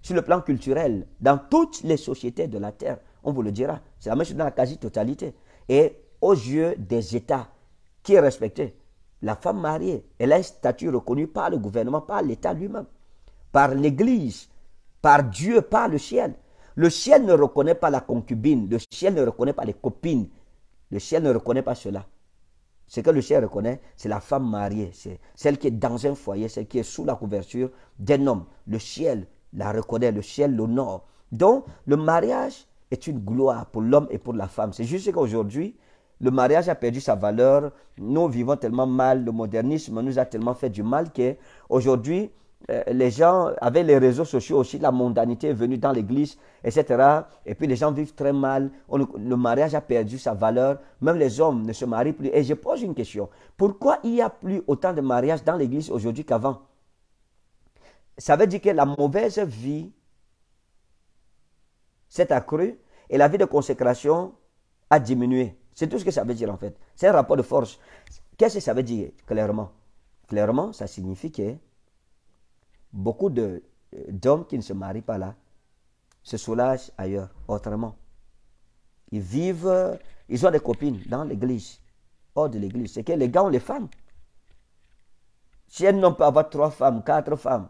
Sur le plan culturel, dans toutes les sociétés de la terre, on vous le dira. C'est la même chose dans la quasi-totalité. Et aux yeux des États, qui est respecté, La femme mariée, elle a un statut reconnu par le gouvernement, par l'État lui-même, par l'Église, par Dieu, par le ciel. Le ciel ne reconnaît pas la concubine, le ciel ne reconnaît pas les copines, le ciel ne reconnaît pas cela. Ce que le ciel reconnaît, c'est la femme mariée, c'est celle qui est dans un foyer, celle qui est sous la couverture d'un homme. Le ciel la reconnaît, le ciel l'honore. Donc, le mariage est une gloire pour l'homme et pour la femme. C'est juste qu'aujourd'hui, le mariage a perdu sa valeur. Nous vivons tellement mal, le modernisme nous a tellement fait du mal qu'aujourd'hui, euh, les gens, avaient les réseaux sociaux aussi, la mondanité est venue dans l'église, etc. Et puis les gens vivent très mal. le mariage a perdu sa valeur. Même les hommes ne se marient plus. Et je pose une question. Pourquoi il n'y a plus autant de mariages dans l'église aujourd'hui qu'avant Ça veut dire que la mauvaise vie s'est accrue et la vie de consécration a diminué. C'est tout ce que ça veut dire en fait. C'est un rapport de force. Qu'est-ce que ça veut dire clairement Clairement, ça signifie que beaucoup euh, d'hommes qui ne se marient pas là se soulagent ailleurs, autrement. Ils vivent, euh, ils ont des copines dans l'église, hors de l'église. C'est que les gars ont les femmes. Si un homme peut avoir trois femmes, quatre femmes,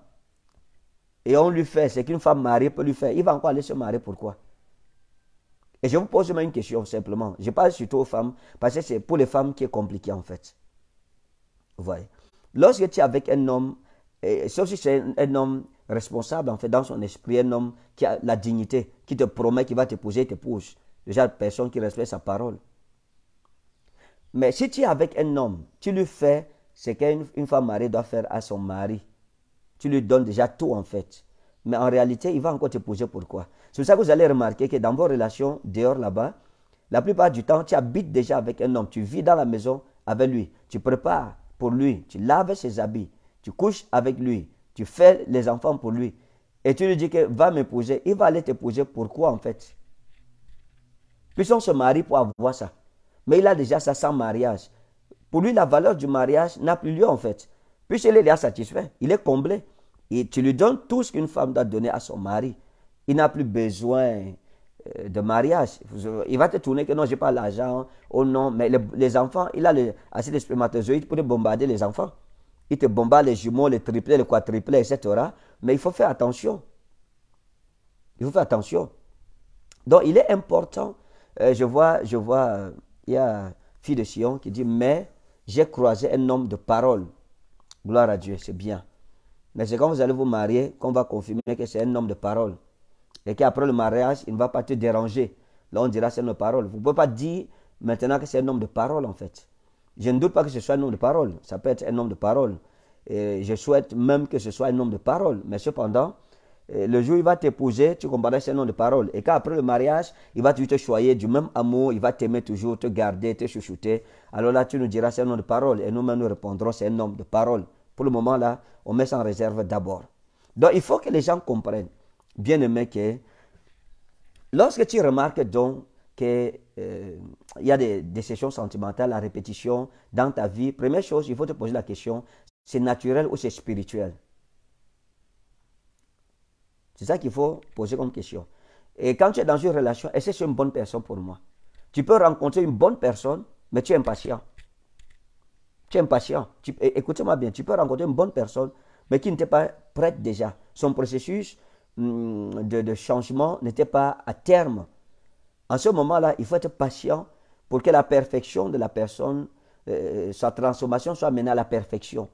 et on lui fait c'est qu'une femme mariée peut lui faire, il va encore aller se marier. Pourquoi Et je vous pose une question simplement. Je parle surtout aux femmes, parce que c'est pour les femmes qui est compliqué en fait. Vous voyez. Lorsque tu es avec un homme sauf si c'est un, homme responsable, en fait, dans son esprit, un homme qui a la dignité, qui te promet qu'il va t'épouser, t'épouse. Déjà, personne qui respecte sa parole. Mais si tu es avec un homme, tu lui fais ce qu'une femme mariée doit faire à son mari. Tu lui donnes déjà tout, en fait. Mais en réalité, il va encore t'épouser. Pourquoi C'est pour ça que vous allez remarquer que dans vos relations dehors là-bas, la plupart du temps, tu habites déjà avec un homme. Tu vis dans la maison avec lui. Tu prépares pour lui. Tu laves ses habits tu couches avec lui, tu fais les enfants pour lui, et tu lui dis que va m'épouser, il va aller t'épouser. Pourquoi en fait on se marie pour avoir ça. Mais il a déjà ça sans mariage. Pour lui, la valeur du mariage n'a plus lieu en fait. Puisqu'il est satisfait, il est comblé. Et tu lui donnes tout ce qu'une femme doit donner à son mari. Il n'a plus besoin euh, de mariage. Il va te tourner que non, j'ai pas l'argent, oh non, mais les, enfants, il a le, assez de spermatozoïdes pour bombarder les enfants. Il te bombarde les jumeaux, les triplés, les quadriplets, etc. Mais il faut faire attention. Il faut faire attention. Donc, il est important. Euh, je vois, je vois, euh, il y a fille de Sion qui dit, mais j'ai croisé un homme de parole. Gloire à Dieu, c'est bien. Mais c'est quand vous allez vous marier qu'on va confirmer que c'est un homme de parole. Et qu'après le mariage, il ne va pas te déranger. Là, on dira c'est une parole. Vous ne pouvez pas dire maintenant que c'est un homme de parole, en fait. Je ne doute pas que ce soit un nom de parole. Ça peut être un homme de parole. je souhaite même que ce soit un homme de parole. Mais cependant, euh, le jour où il va t'épouser, tu comprendras c'est un de parole. Et qu'après le mariage, il va te choyer du même amour. Il va t'aimer toujours, te garder, te chouchouter. Alors là, tu nous diras c'est un de parole. Et nous-mêmes, nous répondrons c'est un homme de parole. Pour le moment, là, on met ça en réserve d'abord. Donc, il faut que les gens comprennent, bien aimé, que lorsque tu remarques donc que euh, il y a des sessions sentimentales à répétition dans ta vie, première chose, il faut te poser la question, c'est naturel ou c'est spirituel C'est ça qu'il faut poser comme question. Et quand tu es dans une relation, est-ce que c'est une bonne personne pour moi Tu peux rencontrer une bonne personne, mais tu es impatient. Tu es impatient. écoute moi bien, tu peux rencontrer une bonne personne, mais qui n'était pas prête déjà. Son processus hum, de changement n'était pas à terme. En ce moment-là, il faut être patient pour que la perfection de la personne, euh, euh, sa transformation soit menée à la perfection.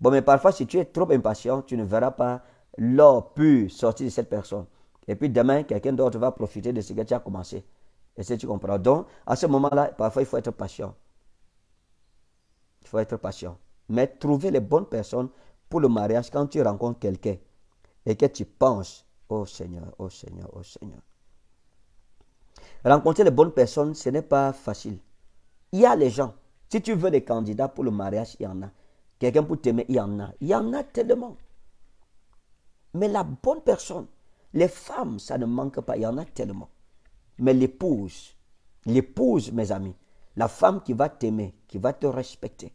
Bon, mais parfois, si tu es trop impatient, tu ne verras pas l'or pur sortir de cette personne. Et puis demain, quelqu'un d'autre va profiter de ce que tu as commencé. Et si tu comprends. Donc, à ce moment-là, parfois, il faut être patient. Il faut être patient. Mais trouver les bonnes personnes pour le mariage quand tu rencontres quelqu'un et que tu penses, oh Seigneur, oh Seigneur, oh Seigneur. Rencontrer les bonnes personnes, ce n'est pas facile. Il y a les gens. Si tu veux des candidats pour le mariage, il y en a. Quelqu'un pour t'aimer, il y en a. Il y en a tellement. Mais la bonne personne, les femmes, ça ne manque pas. Il y en a tellement. Mais l'épouse, l'épouse, mes amis, la femme qui va t'aimer, qui va te respecter,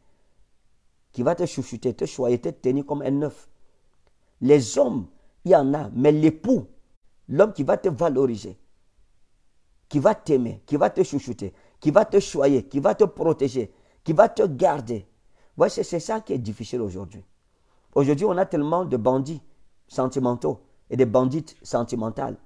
qui va te chouchouter, te choyer, te tenir comme un neuf. Les hommes, il y en a, mais l'époux, l'homme qui va te valoriser, qui va t'aimer, qui va te chouchouter, qui va te choyer, qui va te protéger, qui va te garder. c'est ça qui est difficile aujourd'hui. Aujourd'hui, on a tellement de bandits sentimentaux et des bandites sentimentales.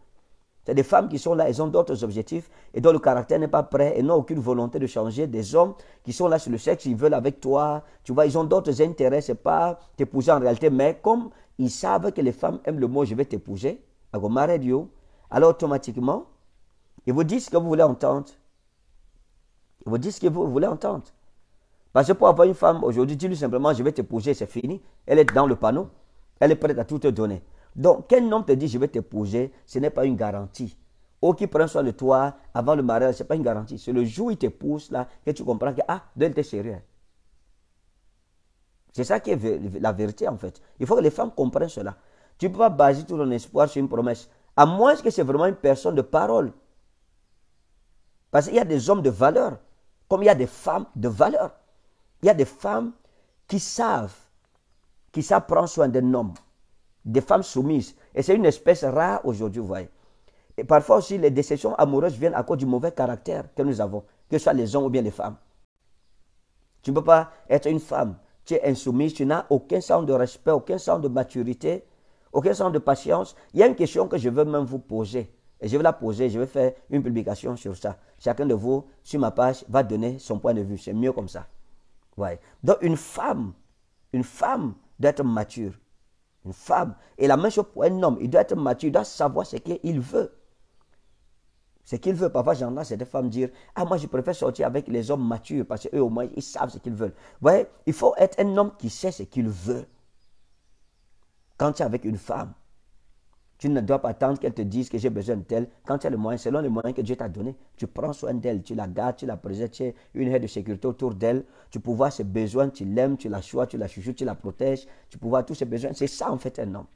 C'est des femmes qui sont là, elles ont d'autres objectifs et dont le caractère n'est pas prêt et n'ont aucune volonté de changer. Des hommes qui sont là sur le sexe, ils veulent avec toi. Tu vois, ils ont d'autres intérêts, c'est pas t'épouser en réalité. Mais comme ils savent que les femmes aiment le mot je vais t'épouser, alors automatiquement, il vous dit ce que vous voulez entendre. Il vous dit ce que vous voulez entendre. Parce que pour avoir une femme aujourd'hui, dis-lui simplement, je vais t'épouser, c'est fini. Elle est dans le panneau. Elle est prête à tout te donner. Donc, qu'un homme te dit, je vais t'épouser, ce n'est pas une garantie. Ou oh, qui prend soin de toi avant le mariage, ce n'est pas une garantie. C'est le jour où il t'épouse, là, que tu comprends que, ah, d'elle t'es sérieux. C'est ça qui est la vérité, en fait. Il faut que les femmes comprennent cela. Tu ne peux pas baser tout ton espoir sur une promesse. À moins que c'est vraiment une personne de parole parce qu'il y a des hommes de valeur, comme il y a des femmes de valeur. Il y a des femmes qui savent, qui savent prendre soin d'un homme, des femmes soumises. Et c'est une espèce rare aujourd'hui, vous voyez. Et parfois aussi, les déceptions amoureuses viennent à cause du mauvais caractère que nous avons, que ce soit les hommes ou bien les femmes. Tu ne peux pas être une femme, tu es insoumise, tu n'as aucun sens de respect, aucun sens de maturité, aucun sens de patience. Il y a une question que je veux même vous poser. Et je vais la poser, je vais faire une publication sur ça. Chacun de vous, sur ma page, va donner son point de vue. C'est mieux comme ça. Ouais. Donc une femme, une femme doit être mature. Une femme. Et la même chose pour un homme. Il doit être mature, il doit savoir ce qu'il veut. Ce qu'il veut. Parfois, j'entends cette femme dire Ah, moi, je préfère sortir avec les hommes matures parce qu'eux, au moins, ils savent ce qu'ils veulent. Vous il faut être un homme qui sait ce qu'il veut quand tu es avec une femme. Tu ne dois pas attendre qu'elle te dise que j'ai besoin de Quand tu as le moyen, selon les moyens que Dieu t'a donné, tu prends soin d'elle, tu la gardes, tu la présentes, tu as une haie de sécurité autour d'elle. Tu peux voir ses besoins, tu l'aimes, tu la choisis, tu la chuchotes, tu la protèges. Tu peux voir tous ses besoins. C'est ça en fait un homme.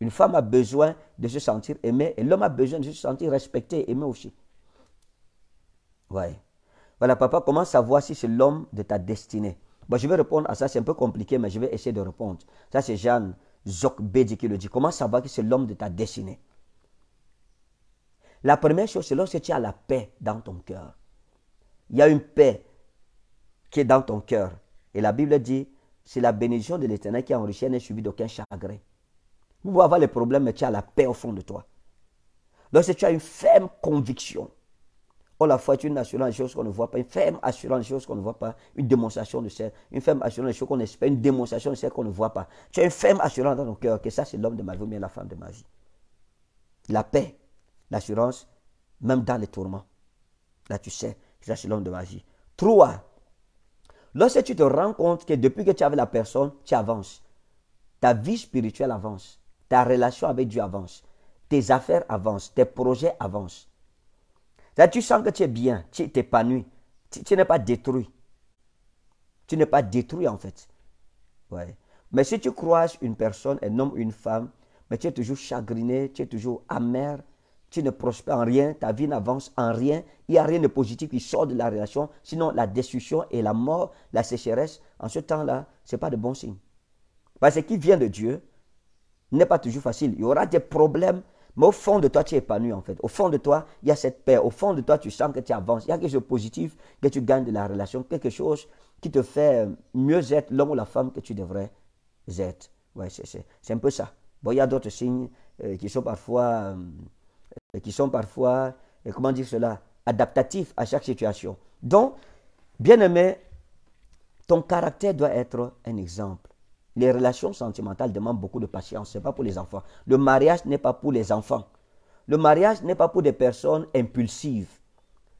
Une femme a besoin de se sentir aimée et l'homme a besoin de se sentir respecté et aimé aussi. Ouais. Voilà, papa, comment savoir si c'est l'homme de ta destinée Bon, je vais répondre à ça, c'est un peu compliqué, mais je vais essayer de répondre. Ça, c'est Jeanne Zok Bédi qui le dit. Comment savoir que c'est l'homme de ta destinée La première chose, c'est lorsque tu as la paix dans ton cœur. Il y a une paix qui est dans ton cœur. Et la Bible dit, c'est la bénédiction de l'Éternel qui enrichit et n'est subie d'aucun chagrin. Vous pouvez avoir les problèmes, mais tu as la paix au fond de toi. Lorsque tu as une ferme conviction Oh, la foi est une assurance des qu'on ne voit pas, une ferme assurance des choses qu'on ne voit pas, une démonstration de celle, une ferme assurance des qu'on espère, une démonstration de celle qu'on ne voit pas. Tu as une ferme assurance dans ton cœur que ça, c'est l'homme de ma vie ou bien la femme de magie. La paix, l'assurance, même dans les tourments. Là, tu sais que ça, c'est l'homme de magie. vie. Trois, lorsque tu te rends compte que depuis que tu avais la personne, tu avances. Ta vie spirituelle avance. Ta relation avec Dieu avance. Tes affaires avancent. Tes projets avancent tu sens que tu es bien, tu t'épanouis, tu, n'es pas détruit. Tu n'es pas détruit en fait. Ouais. Mais si tu croises une personne, un homme, une femme, mais tu es toujours chagriné, tu es toujours amer, tu ne prospères en rien, ta vie n'avance en rien, il n'y a rien de positif qui sort de la relation, sinon la destruction et la mort, la sécheresse, en ce temps-là, ce n'est pas de bon signe. Parce que ce qui vient de Dieu n'est pas toujours facile. Il y aura des problèmes, mais au fond de toi, tu es épanoui en fait. Au fond de toi, il y a cette paix. Au fond de toi, tu sens que tu avances. Il y a quelque chose de positif que tu gagnes de la relation. Quelque chose qui te fait euh, mieux être l'homme ou la femme que tu devrais être. Ouais, c'est un peu ça. il y a d'autres signes euh, qui sont parfois, euh, qui sont parfois comment dire cela, adaptatifs à chaque situation. Donc, bien aimé, ton caractère doit être un exemple. Les relations sentimentales demandent beaucoup de patience. Ce n'est pas pour les enfants. Le mariage n'est pas pour les enfants. Le mariage n'est pas pour des personnes impulsives.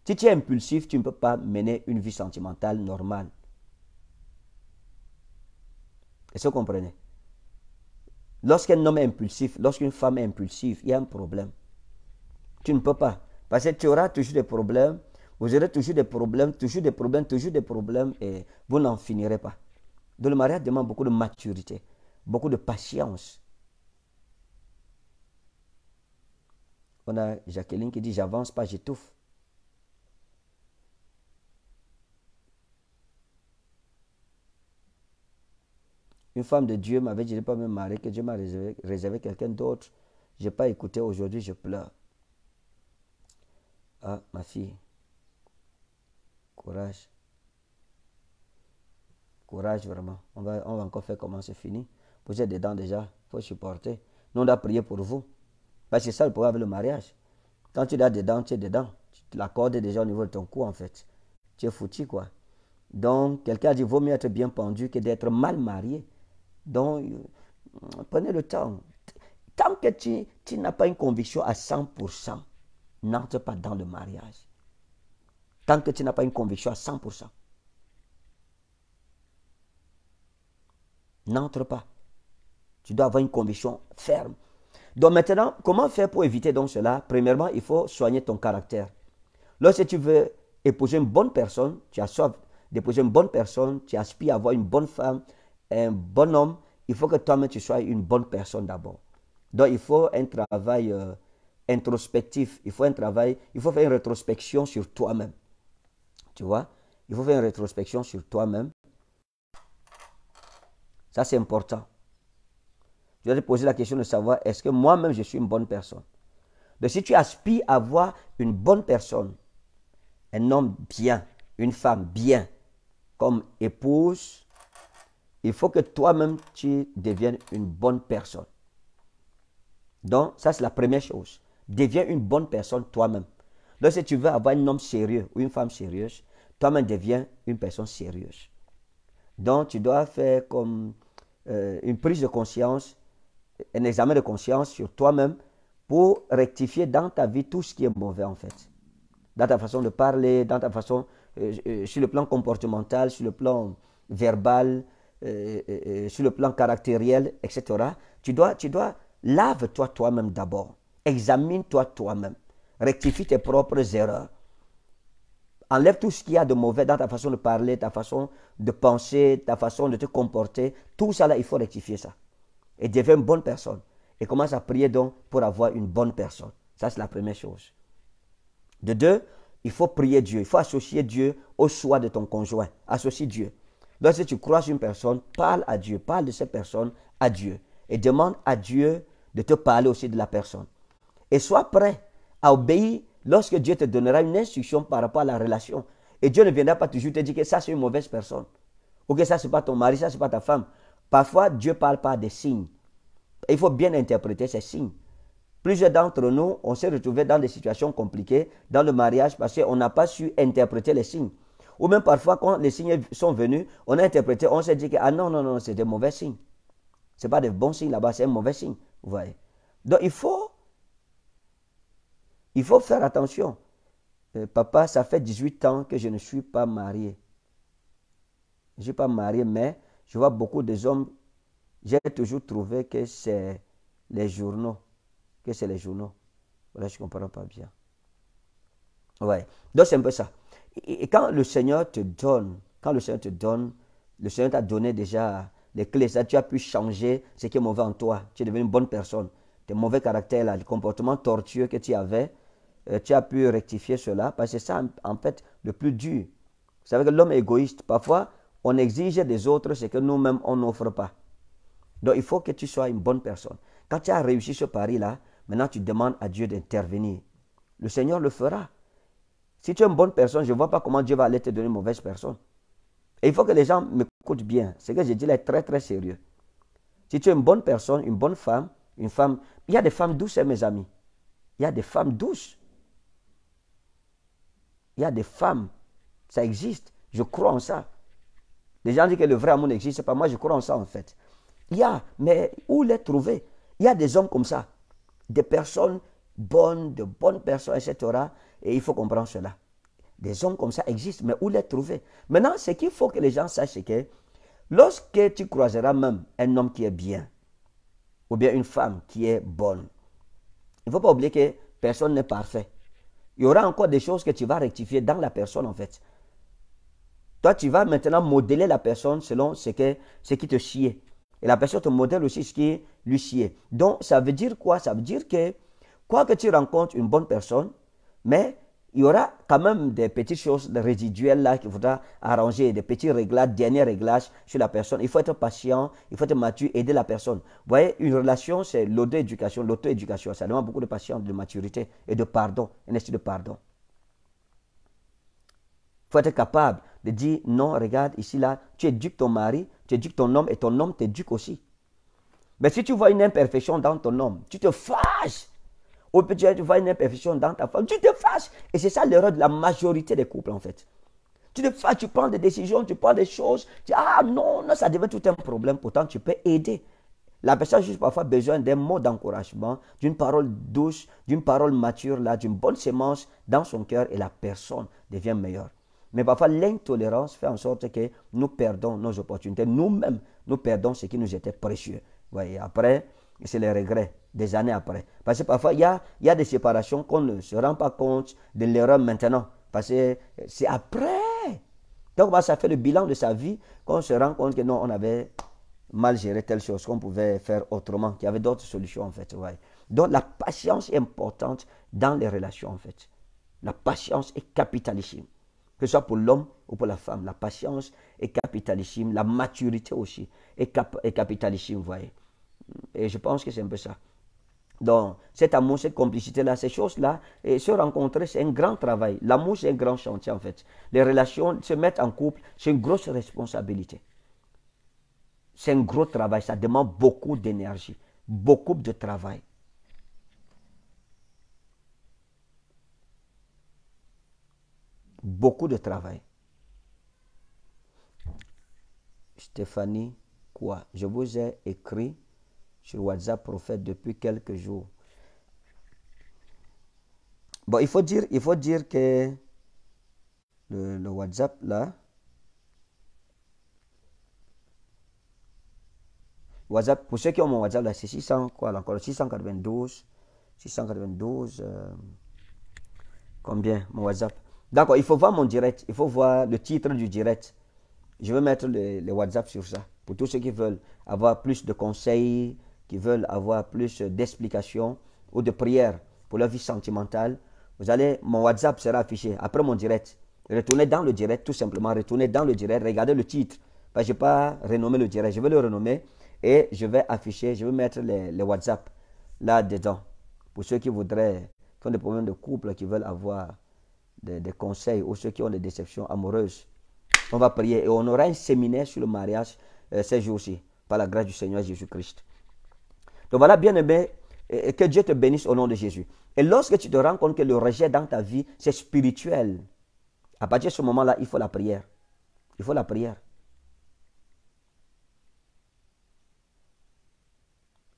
Si tu es impulsif, tu ne peux pas mener une vie sentimentale normale. Est-ce que vous comprenez Lorsqu'un homme est impulsif, lorsqu'une femme est impulsive, il y a un problème. Tu ne peux pas. Parce que tu auras toujours des problèmes, vous aurez toujours des problèmes, toujours des problèmes, toujours des problèmes, et vous n'en finirez pas. Donc le mariage demande beaucoup de maturité, beaucoup de patience. On a Jacqueline qui dit J'avance pas, j'étouffe. Une femme de Dieu m'avait dit Je vais pas me marier, que Dieu m'a réservé, réservé quelqu'un d'autre. Je n'ai pas écouté, aujourd'hui je pleure. Ah, ma fille, courage. Courage vraiment. On va, on va encore faire comment c'est fini. Vous êtes dedans déjà. Il faut supporter. Nous, on doit prier pour vous. Parce que c'est ça le problème avec le mariage. Quand tu es dedans, tu es dedans. Tu l'accordes déjà au niveau de ton cou, en fait. Tu es foutu, quoi. Donc, quelqu'un dit, vaut mieux être bien pendu que d'être mal marié. Donc, euh, prenez le temps. Tant que tu n'as pas une conviction à 100%, n'entre pas dans le mariage. Tant que tu n'as pas une conviction à 100%. n'entre pas. Tu dois avoir une conviction ferme. Donc maintenant, comment faire pour éviter donc cela Premièrement, il faut soigner ton caractère. Lorsque tu veux épouser une bonne personne, tu as soif d'épouser une bonne personne, tu aspires à avoir une bonne femme, un bon homme, il faut que toi-même tu sois une bonne personne d'abord. Donc il faut un travail euh, introspectif, il faut un travail, il faut faire une rétrospection sur toi-même. Tu vois Il faut faire une rétrospection sur toi-même ça, c'est important. Je dois te poser la question de savoir est-ce que moi-même je suis une bonne personne. Donc, si tu aspires à voir une bonne personne, un homme bien, une femme bien, comme épouse, il faut que toi-même tu deviennes une bonne personne. Donc, ça, c'est la première chose. Deviens une bonne personne toi-même. Donc, si tu veux avoir un homme sérieux ou une femme sérieuse, toi-même deviens une personne sérieuse. Donc, tu dois faire comme euh, une prise de conscience, un examen de conscience sur toi-même pour rectifier dans ta vie tout ce qui est mauvais en fait. Dans ta façon de parler, dans ta façon, euh, euh, sur le plan comportemental, sur le plan verbal, sur le plan caractériel, etc. Tu dois, tu dois, lave-toi toi-même d'abord. Examine-toi toi-même. Rectifie tes propres erreurs. Enlève tout ce qu'il y a de mauvais dans ta façon de parler, ta façon de penser, ta façon de te comporter. Tout ça il faut rectifier ça. Et deviens une bonne personne. Et commence à prier donc pour avoir une bonne personne. Ça, c'est la première chose. De deux, il faut prier Dieu. Il faut associer Dieu au choix de ton conjoint. Associe Dieu. Lorsque tu croises une personne, parle à Dieu. Parle de cette personne à Dieu. Et demande à Dieu de te parler aussi de la personne. Et sois prêt à obéir Lorsque Dieu te donnera une instruction par rapport à la relation, et Dieu ne viendra pas toujours te dire que ça c'est une mauvaise personne, ou que ça c'est pas ton mari, ça c'est pas ta femme. Parfois, Dieu parle par des signes. Il faut bien interpréter ces signes. Plusieurs d'entre nous, on s'est retrouvés dans des situations compliquées dans le mariage parce qu'on n'a pas su interpréter les signes. Ou même parfois, quand les signes sont venus, on a interprété, on s'est dit que, ah non, non, non, c'est des mauvais signes. Ce n'est pas des bons signes là-bas, c'est un mauvais signe. Vous voyez. Donc, il faut il faut faire attention. Euh, papa, ça fait 18 ans que je ne suis pas marié. Je ne suis pas marié, mais je vois beaucoup de hommes. J'ai toujours trouvé que c'est les journaux. Que c'est les journaux. Voilà, je ne comprends pas bien. Ouais. Donc, c'est un peu ça. Et, quand le Seigneur te donne, quand le Seigneur te donne, le Seigneur t'a donné déjà les clés. Ça, tu as pu changer ce qui est mauvais en toi. Tu es devenu une bonne personne. Tes mauvais caractères, le comportement tortueux que tu avais, euh, tu as pu rectifier cela Parce que c'est ça, en fait, le plus dur. Vous savez que l'homme égoïste. Parfois, on exige des autres ce que nous-mêmes, on n'offre pas. Donc, il faut que tu sois une bonne personne. Quand tu as réussi ce pari-là, maintenant, tu demandes à Dieu d'intervenir. Le Seigneur le fera. Si tu es une bonne personne, je ne vois pas comment Dieu va aller te donner une mauvaise personne. Et il faut que les gens m'écoutent bien. Ce que j'ai dit là très, très sérieux. Si tu es une bonne personne, une bonne femme, une femme... Il y a des femmes douces, hein, mes amis. Il y a des femmes douces. Il y a des femmes, ça existe, je crois en ça. Les gens disent que le vrai amour n'existe pas, moi je crois en ça en fait. Il y a, mais où les trouver Il y a des hommes comme ça, des personnes bonnes, de bonnes personnes, etc. Et il faut comprendre cela. Des hommes comme ça existent, mais où les trouver Maintenant, ce qu'il faut que les gens sachent, c'est que lorsque tu croiseras même un homme qui est bien, ou bien une femme qui est bonne, il ne faut pas oublier que personne n'est parfait. Il y aura encore des choses que tu vas rectifier dans la personne, en fait. Toi, tu vas maintenant modeler la personne selon ce, que, ce qui te chier. Et la personne te modèle aussi ce qui lui chier. Donc, ça veut dire quoi Ça veut dire que, quoi que tu rencontres une bonne personne, mais il y aura quand même des petites choses des résiduelles là qu'il faudra arranger, des petits réglages, derniers réglages sur la personne. Il faut être patient, il faut être mature, aider la personne. Vous voyez, une relation, c'est l'auto-éducation, l'auto-éducation. Ça demande beaucoup de patience, de maturité et de pardon, un esprit de pardon. Il faut être capable de dire non, regarde, ici, là, tu éduques ton mari, tu éduques ton homme et ton homme t'éduque aussi. Mais si tu vois une imperfection dans ton homme, tu te fâches ou tu vois une imperfection dans ta femme. Tu te fâches. Et c'est ça l'erreur de la majorité des couples, en fait. Tu te fâches, tu prends des décisions, tu prends des choses. Tu ah non, ça devient tout un problème. Pourtant, tu peux aider. La personne a juste parfois besoin d'un mot d'encouragement, d'une parole douce, d'une parole mature, là, d'une bonne semence dans son cœur et la personne devient meilleure. Mais parfois, l'intolérance fait en sorte que nous perdons nos opportunités. Nous-mêmes, nous perdons ce qui nous était précieux. Voyez, après, c'est les regrets des années après. Parce que parfois, il y a, y a des séparations qu'on ne se rend pas compte de l'erreur maintenant. Parce que c'est après. Donc, bah, ça fait le bilan de sa vie qu'on se rend compte que non, on avait mal géré telle chose, qu'on pouvait faire autrement, qu'il y avait d'autres solutions en fait. Donc, la patience est importante dans les relations en fait. La patience est capitalissime. Que ce soit pour l'homme ou pour la femme, la patience est capitalissime. La maturité aussi est, est capitalissime, vous voyez. Et je pense que c'est un peu ça. Donc, cet amour, cette complicité-là, ces choses-là, et se rencontrer, c'est un grand travail. L'amour, c'est un grand chantier, en fait. Les relations, se mettre en couple, c'est une grosse responsabilité. C'est un gros travail. Ça demande beaucoup d'énergie, beaucoup de travail. Beaucoup de travail. Stéphanie, quoi Je vous ai écrit sur WhatsApp Prophète depuis quelques jours. Bon, il faut dire, il faut dire que le, WhatsApp là, WhatsApp, pour ceux qui ont mon WhatsApp là, c'est 600, quoi, encore 692, 692, euh, combien mon WhatsApp D'accord, il faut voir mon direct, il faut voir le titre du direct. Je vais mettre le WhatsApp sur ça, pour tous ceux qui veulent avoir plus de conseils, qui veulent avoir plus d'explications ou de prières pour leur vie sentimentale, vous allez, mon WhatsApp sera affiché après mon direct. Retournez dans le direct, tout simplement. Retournez dans le direct, regardez le titre. Je ne vais pas renommé le direct, je vais le renommer et je vais afficher, je vais mettre les, WhatsApp là-dedans. Pour ceux qui voudraient, qui ont des problèmes de couple, qui veulent avoir des, conseils ou ceux qui ont des déceptions amoureuses, on va prier et on aura un séminaire sur le mariage euh, ces jours-ci, par la grâce du Seigneur Jésus-Christ. Donc voilà, bien-aimé, que Dieu te bénisse au nom de Jésus. Et lorsque tu te rends compte que le rejet dans ta vie, c'est spirituel, à partir de ce moment-là, il faut la prière. Il faut la prière.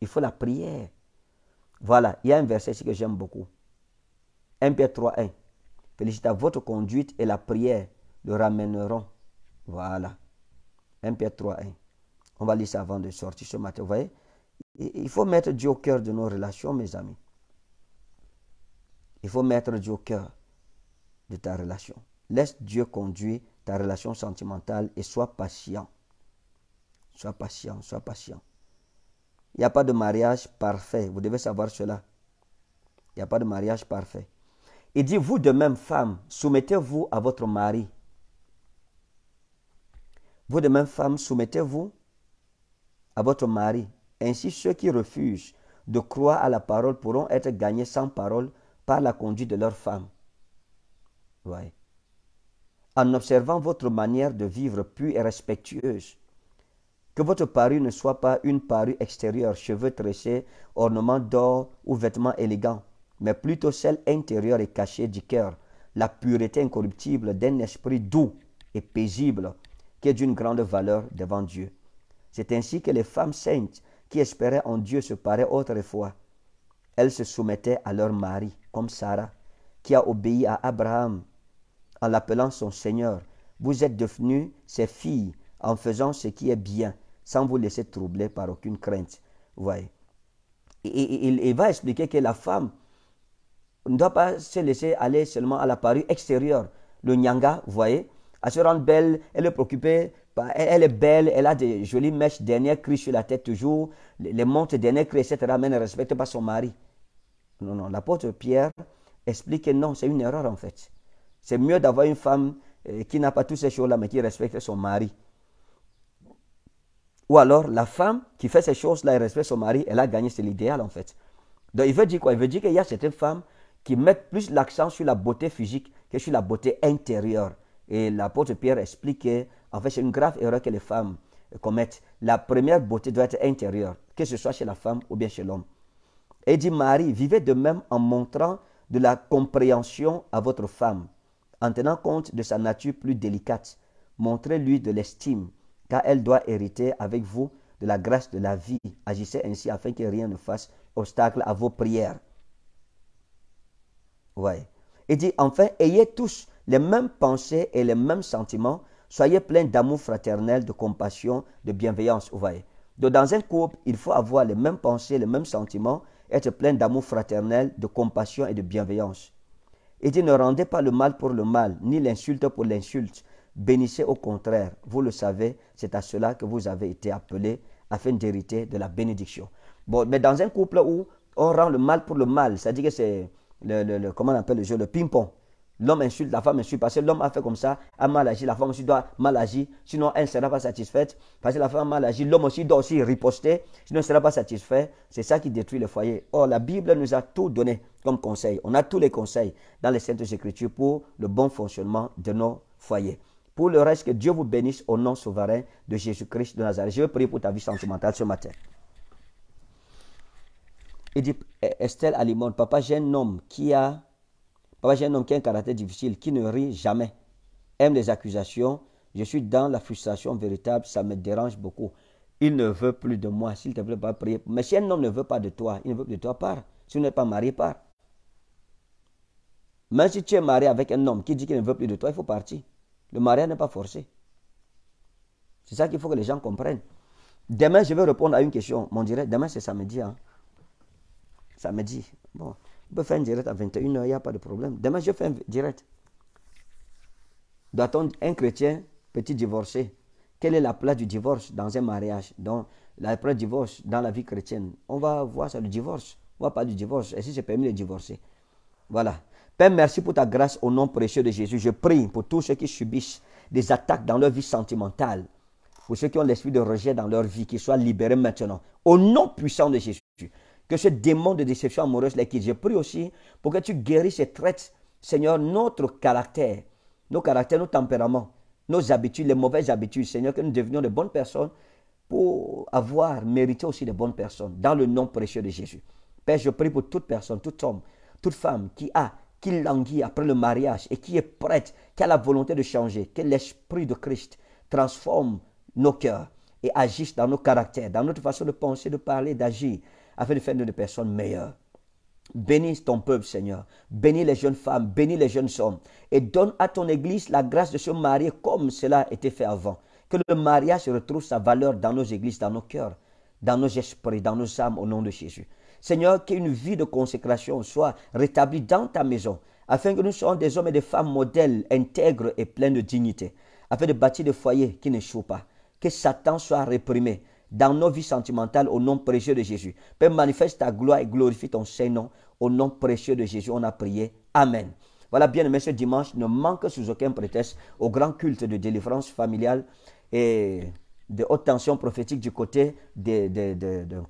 Il faut la prière. Voilà, il y a un verset ici que j'aime beaucoup. 1 Pierre 3, 1. Félicite à votre conduite et la prière le ramèneront. Voilà. 1 Pierre 3, 1. On va lire ça avant de sortir ce matin. Vous voyez il faut mettre Dieu au cœur de nos relations, mes amis. Il faut mettre Dieu au cœur de ta relation. Laisse Dieu conduire ta relation sentimentale et sois patient. Sois patient, sois patient. Il n'y a pas de mariage parfait. Vous devez savoir cela. Il n'y a pas de mariage parfait. Il dit, vous de même, femme, soumettez-vous à votre mari. Vous de même, femme, soumettez-vous à votre mari. Ainsi, ceux qui refusent de croire à la parole pourront être gagnés sans parole par la conduite de leur femme. En observant votre manière de vivre pure et respectueuse, que votre parure ne soit pas une parure extérieure, cheveux tressés, ornements d'or ou vêtements élégants, mais plutôt celle intérieure et cachée du cœur, la pureté incorruptible d'un esprit doux et paisible qui est d'une grande valeur devant Dieu. C'est ainsi que les femmes saintes qui espéraient en Dieu se paraient autrefois. Elles se soumettaient à leur mari, comme Sarah, qui a obéi à Abraham en l'appelant son Seigneur. Vous êtes devenues ses filles en faisant ce qui est bien, sans vous laisser troubler par aucune crainte. voyez. Et il va expliquer que la femme ne doit pas se laisser aller seulement à la parure extérieure. Le nyanga, vous voyez, elle se rendre belle, elle est préoccupée, elle est belle, elle a des jolies mèches, dernière cri sur la tête toujours, les montres, dernière cri, etc., mais ne respecte pas son mari. Non, non, l'apôtre Pierre explique que non, c'est une erreur en fait. C'est mieux d'avoir une femme euh, qui n'a pas toutes ces choses-là, mais qui respecte son mari. Ou alors, la femme qui fait ces choses-là et respecte son mari, elle a gagné, c'est l'idéal en fait. Donc, il veut dire quoi Il veut dire qu'il y a certaines femmes qui mettent plus l'accent sur la beauté physique que sur la beauté intérieure. Et l'apôtre Pierre explique en fait, c'est une grave erreur que les femmes commettent. La première beauté doit être intérieure, que ce soit chez la femme ou bien chez l'homme. Et dit Marie, vivez de même en montrant de la compréhension à votre femme, en tenant compte de sa nature plus délicate. Montrez-lui de l'estime, car elle doit hériter avec vous de la grâce de la vie. Agissez ainsi afin que rien ne fasse obstacle à vos prières. Oui. Il dit enfin, ayez tous les mêmes pensées et les mêmes sentiments, soyez pleins d'amour fraternel, de compassion, de bienveillance, Donc, dans un couple, il faut avoir les mêmes pensées, les mêmes sentiments, être plein d'amour fraternel, de compassion et de bienveillance. Et dit, ne rendez pas le mal pour le mal, ni l'insulte pour l'insulte. Bénissez au contraire. Vous le savez, c'est à cela que vous avez été appelés afin d'hériter de la bénédiction. Bon, mais dans un couple où on rend le mal pour le mal, c'est-à-dire que c'est comment on appelle le jeu, le ping-pong. L'homme insulte, la femme insulte, parce que l'homme a fait comme ça, a mal agi, la femme aussi doit mal agir, sinon elle ne sera pas satisfaite, parce que la femme a mal agi, l'homme aussi doit aussi riposter, sinon elle ne sera pas satisfait. C'est ça qui détruit le foyer. Or, la Bible nous a tout donné comme conseil. On a tous les conseils dans les Saintes Écritures pour le bon fonctionnement de nos foyers. Pour le reste, que Dieu vous bénisse au nom souverain de Jésus-Christ de Nazareth. Je vais prier pour ta vie sentimentale ce matin. Il dit, Estelle Alimonde, papa, j'ai un homme qui a Papa, j'ai un homme qui a un caractère difficile, qui ne rit jamais, aime les accusations. Je suis dans la frustration véritable, ça me dérange beaucoup. Il ne veut plus de moi, s'il te plaît, pas prier. Mais si un homme ne veut pas de toi, il ne veut plus de toi, pars. Si tu n'es pas marié, pars. Même si tu es marié avec un homme qui dit qu'il ne veut plus de toi, il faut partir. Le mariage n'est pas forcé. C'est ça qu'il faut que les gens comprennent. Demain, je vais répondre à une question. Mon direct, demain, c'est samedi. Hein? Samedi. Bon. On peut faire un direct à 21h, il n'y a pas de problème. Demain, je fais un direct. Doit-on un chrétien, petit divorcé, quelle est la place du divorce dans un mariage, dans la place du divorce dans la vie chrétienne On va voir ça, le divorce. On va pas du divorce. Est-ce que c'est permis de divorcer Voilà. Père, merci pour ta grâce au nom précieux de Jésus. Je prie pour tous ceux qui subissent des attaques dans leur vie sentimentale, pour ceux qui ont l'esprit de rejet dans leur vie, qu'ils soient libérés maintenant. Au nom puissant de Jésus que ce démon de déception amoureuse les quitte. Je prie aussi pour que tu guérisses et traites, Seigneur, notre caractère, nos caractères, nos tempéraments, nos habitudes, les mauvaises habitudes, Seigneur, que nous devenions de bonnes personnes pour avoir mérité aussi de bonnes personnes, dans le nom précieux de Jésus. Père, je prie pour toute personne, tout homme, toute femme qui a, qui languit après le mariage et qui est prête, qui a la volonté de changer, que l'Esprit de Christ transforme nos cœurs et agisse dans nos caractères, dans notre façon de penser, de parler, d'agir, afin de faire de personnes meilleures. Bénis ton peuple, Seigneur. Bénis les jeunes femmes, bénis les jeunes hommes. Et donne à ton Église la grâce de se marier comme cela a été fait avant. Que le mariage retrouve sa valeur dans nos églises, dans nos cœurs, dans nos esprits, dans nos âmes, au nom de Jésus. Seigneur, qu'une vie de consécration soit rétablie dans ta maison, afin que nous soyons des hommes et des femmes modèles, intègres et pleins de dignité, afin de bâtir des foyers qui n'échouent pas. Que Satan soit réprimé, dans nos vies sentimentales au nom précieux de Jésus. Père, manifeste ta gloire et glorifie ton Saint-Nom au nom précieux de Jésus. On a prié. Amen. Voilà, bien aimé, ce dimanche ne manque sous aucun prétexte au grand culte de délivrance familiale et de haute tension prophétique du côté de, de, de,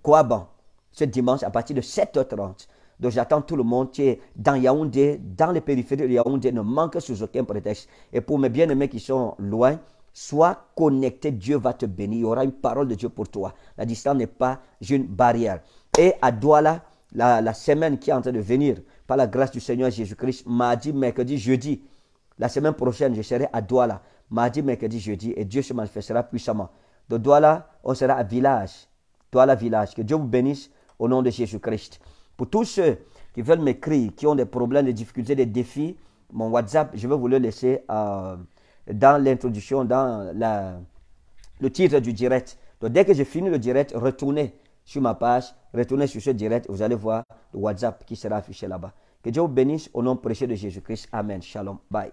Ce dimanche, à partir de 7h30, donc j'attends tout le monde qui est dans Yaoundé, dans les périphéries de Yaoundé, ne manque sous aucun prétexte. Et pour mes bien-aimés qui sont loin, Sois connecté, Dieu va te bénir. Il y aura une parole de Dieu pour toi. La distance n'est pas une barrière. Et à Douala, la, semaine qui est en train de venir, par la grâce du Seigneur Jésus-Christ, mardi, mercredi, jeudi, la semaine prochaine, je serai à Douala. Mardi, mercredi, jeudi, et Dieu se manifestera puissamment. De Douala, on sera à village. Douala village. Que Dieu vous bénisse au nom de Jésus-Christ. Pour tous ceux qui veulent m'écrire, qui ont des problèmes, des difficultés, des défis, mon WhatsApp, je vais vous le laisser. à euh, dans l'introduction, dans la, le titre du direct. Donc dès que j'ai fini le direct, retournez sur ma page, retournez sur ce direct, vous allez voir le WhatsApp qui sera affiché là-bas. Que Dieu vous bénisse au nom précieux de Jésus-Christ. Amen. Shalom. Bye.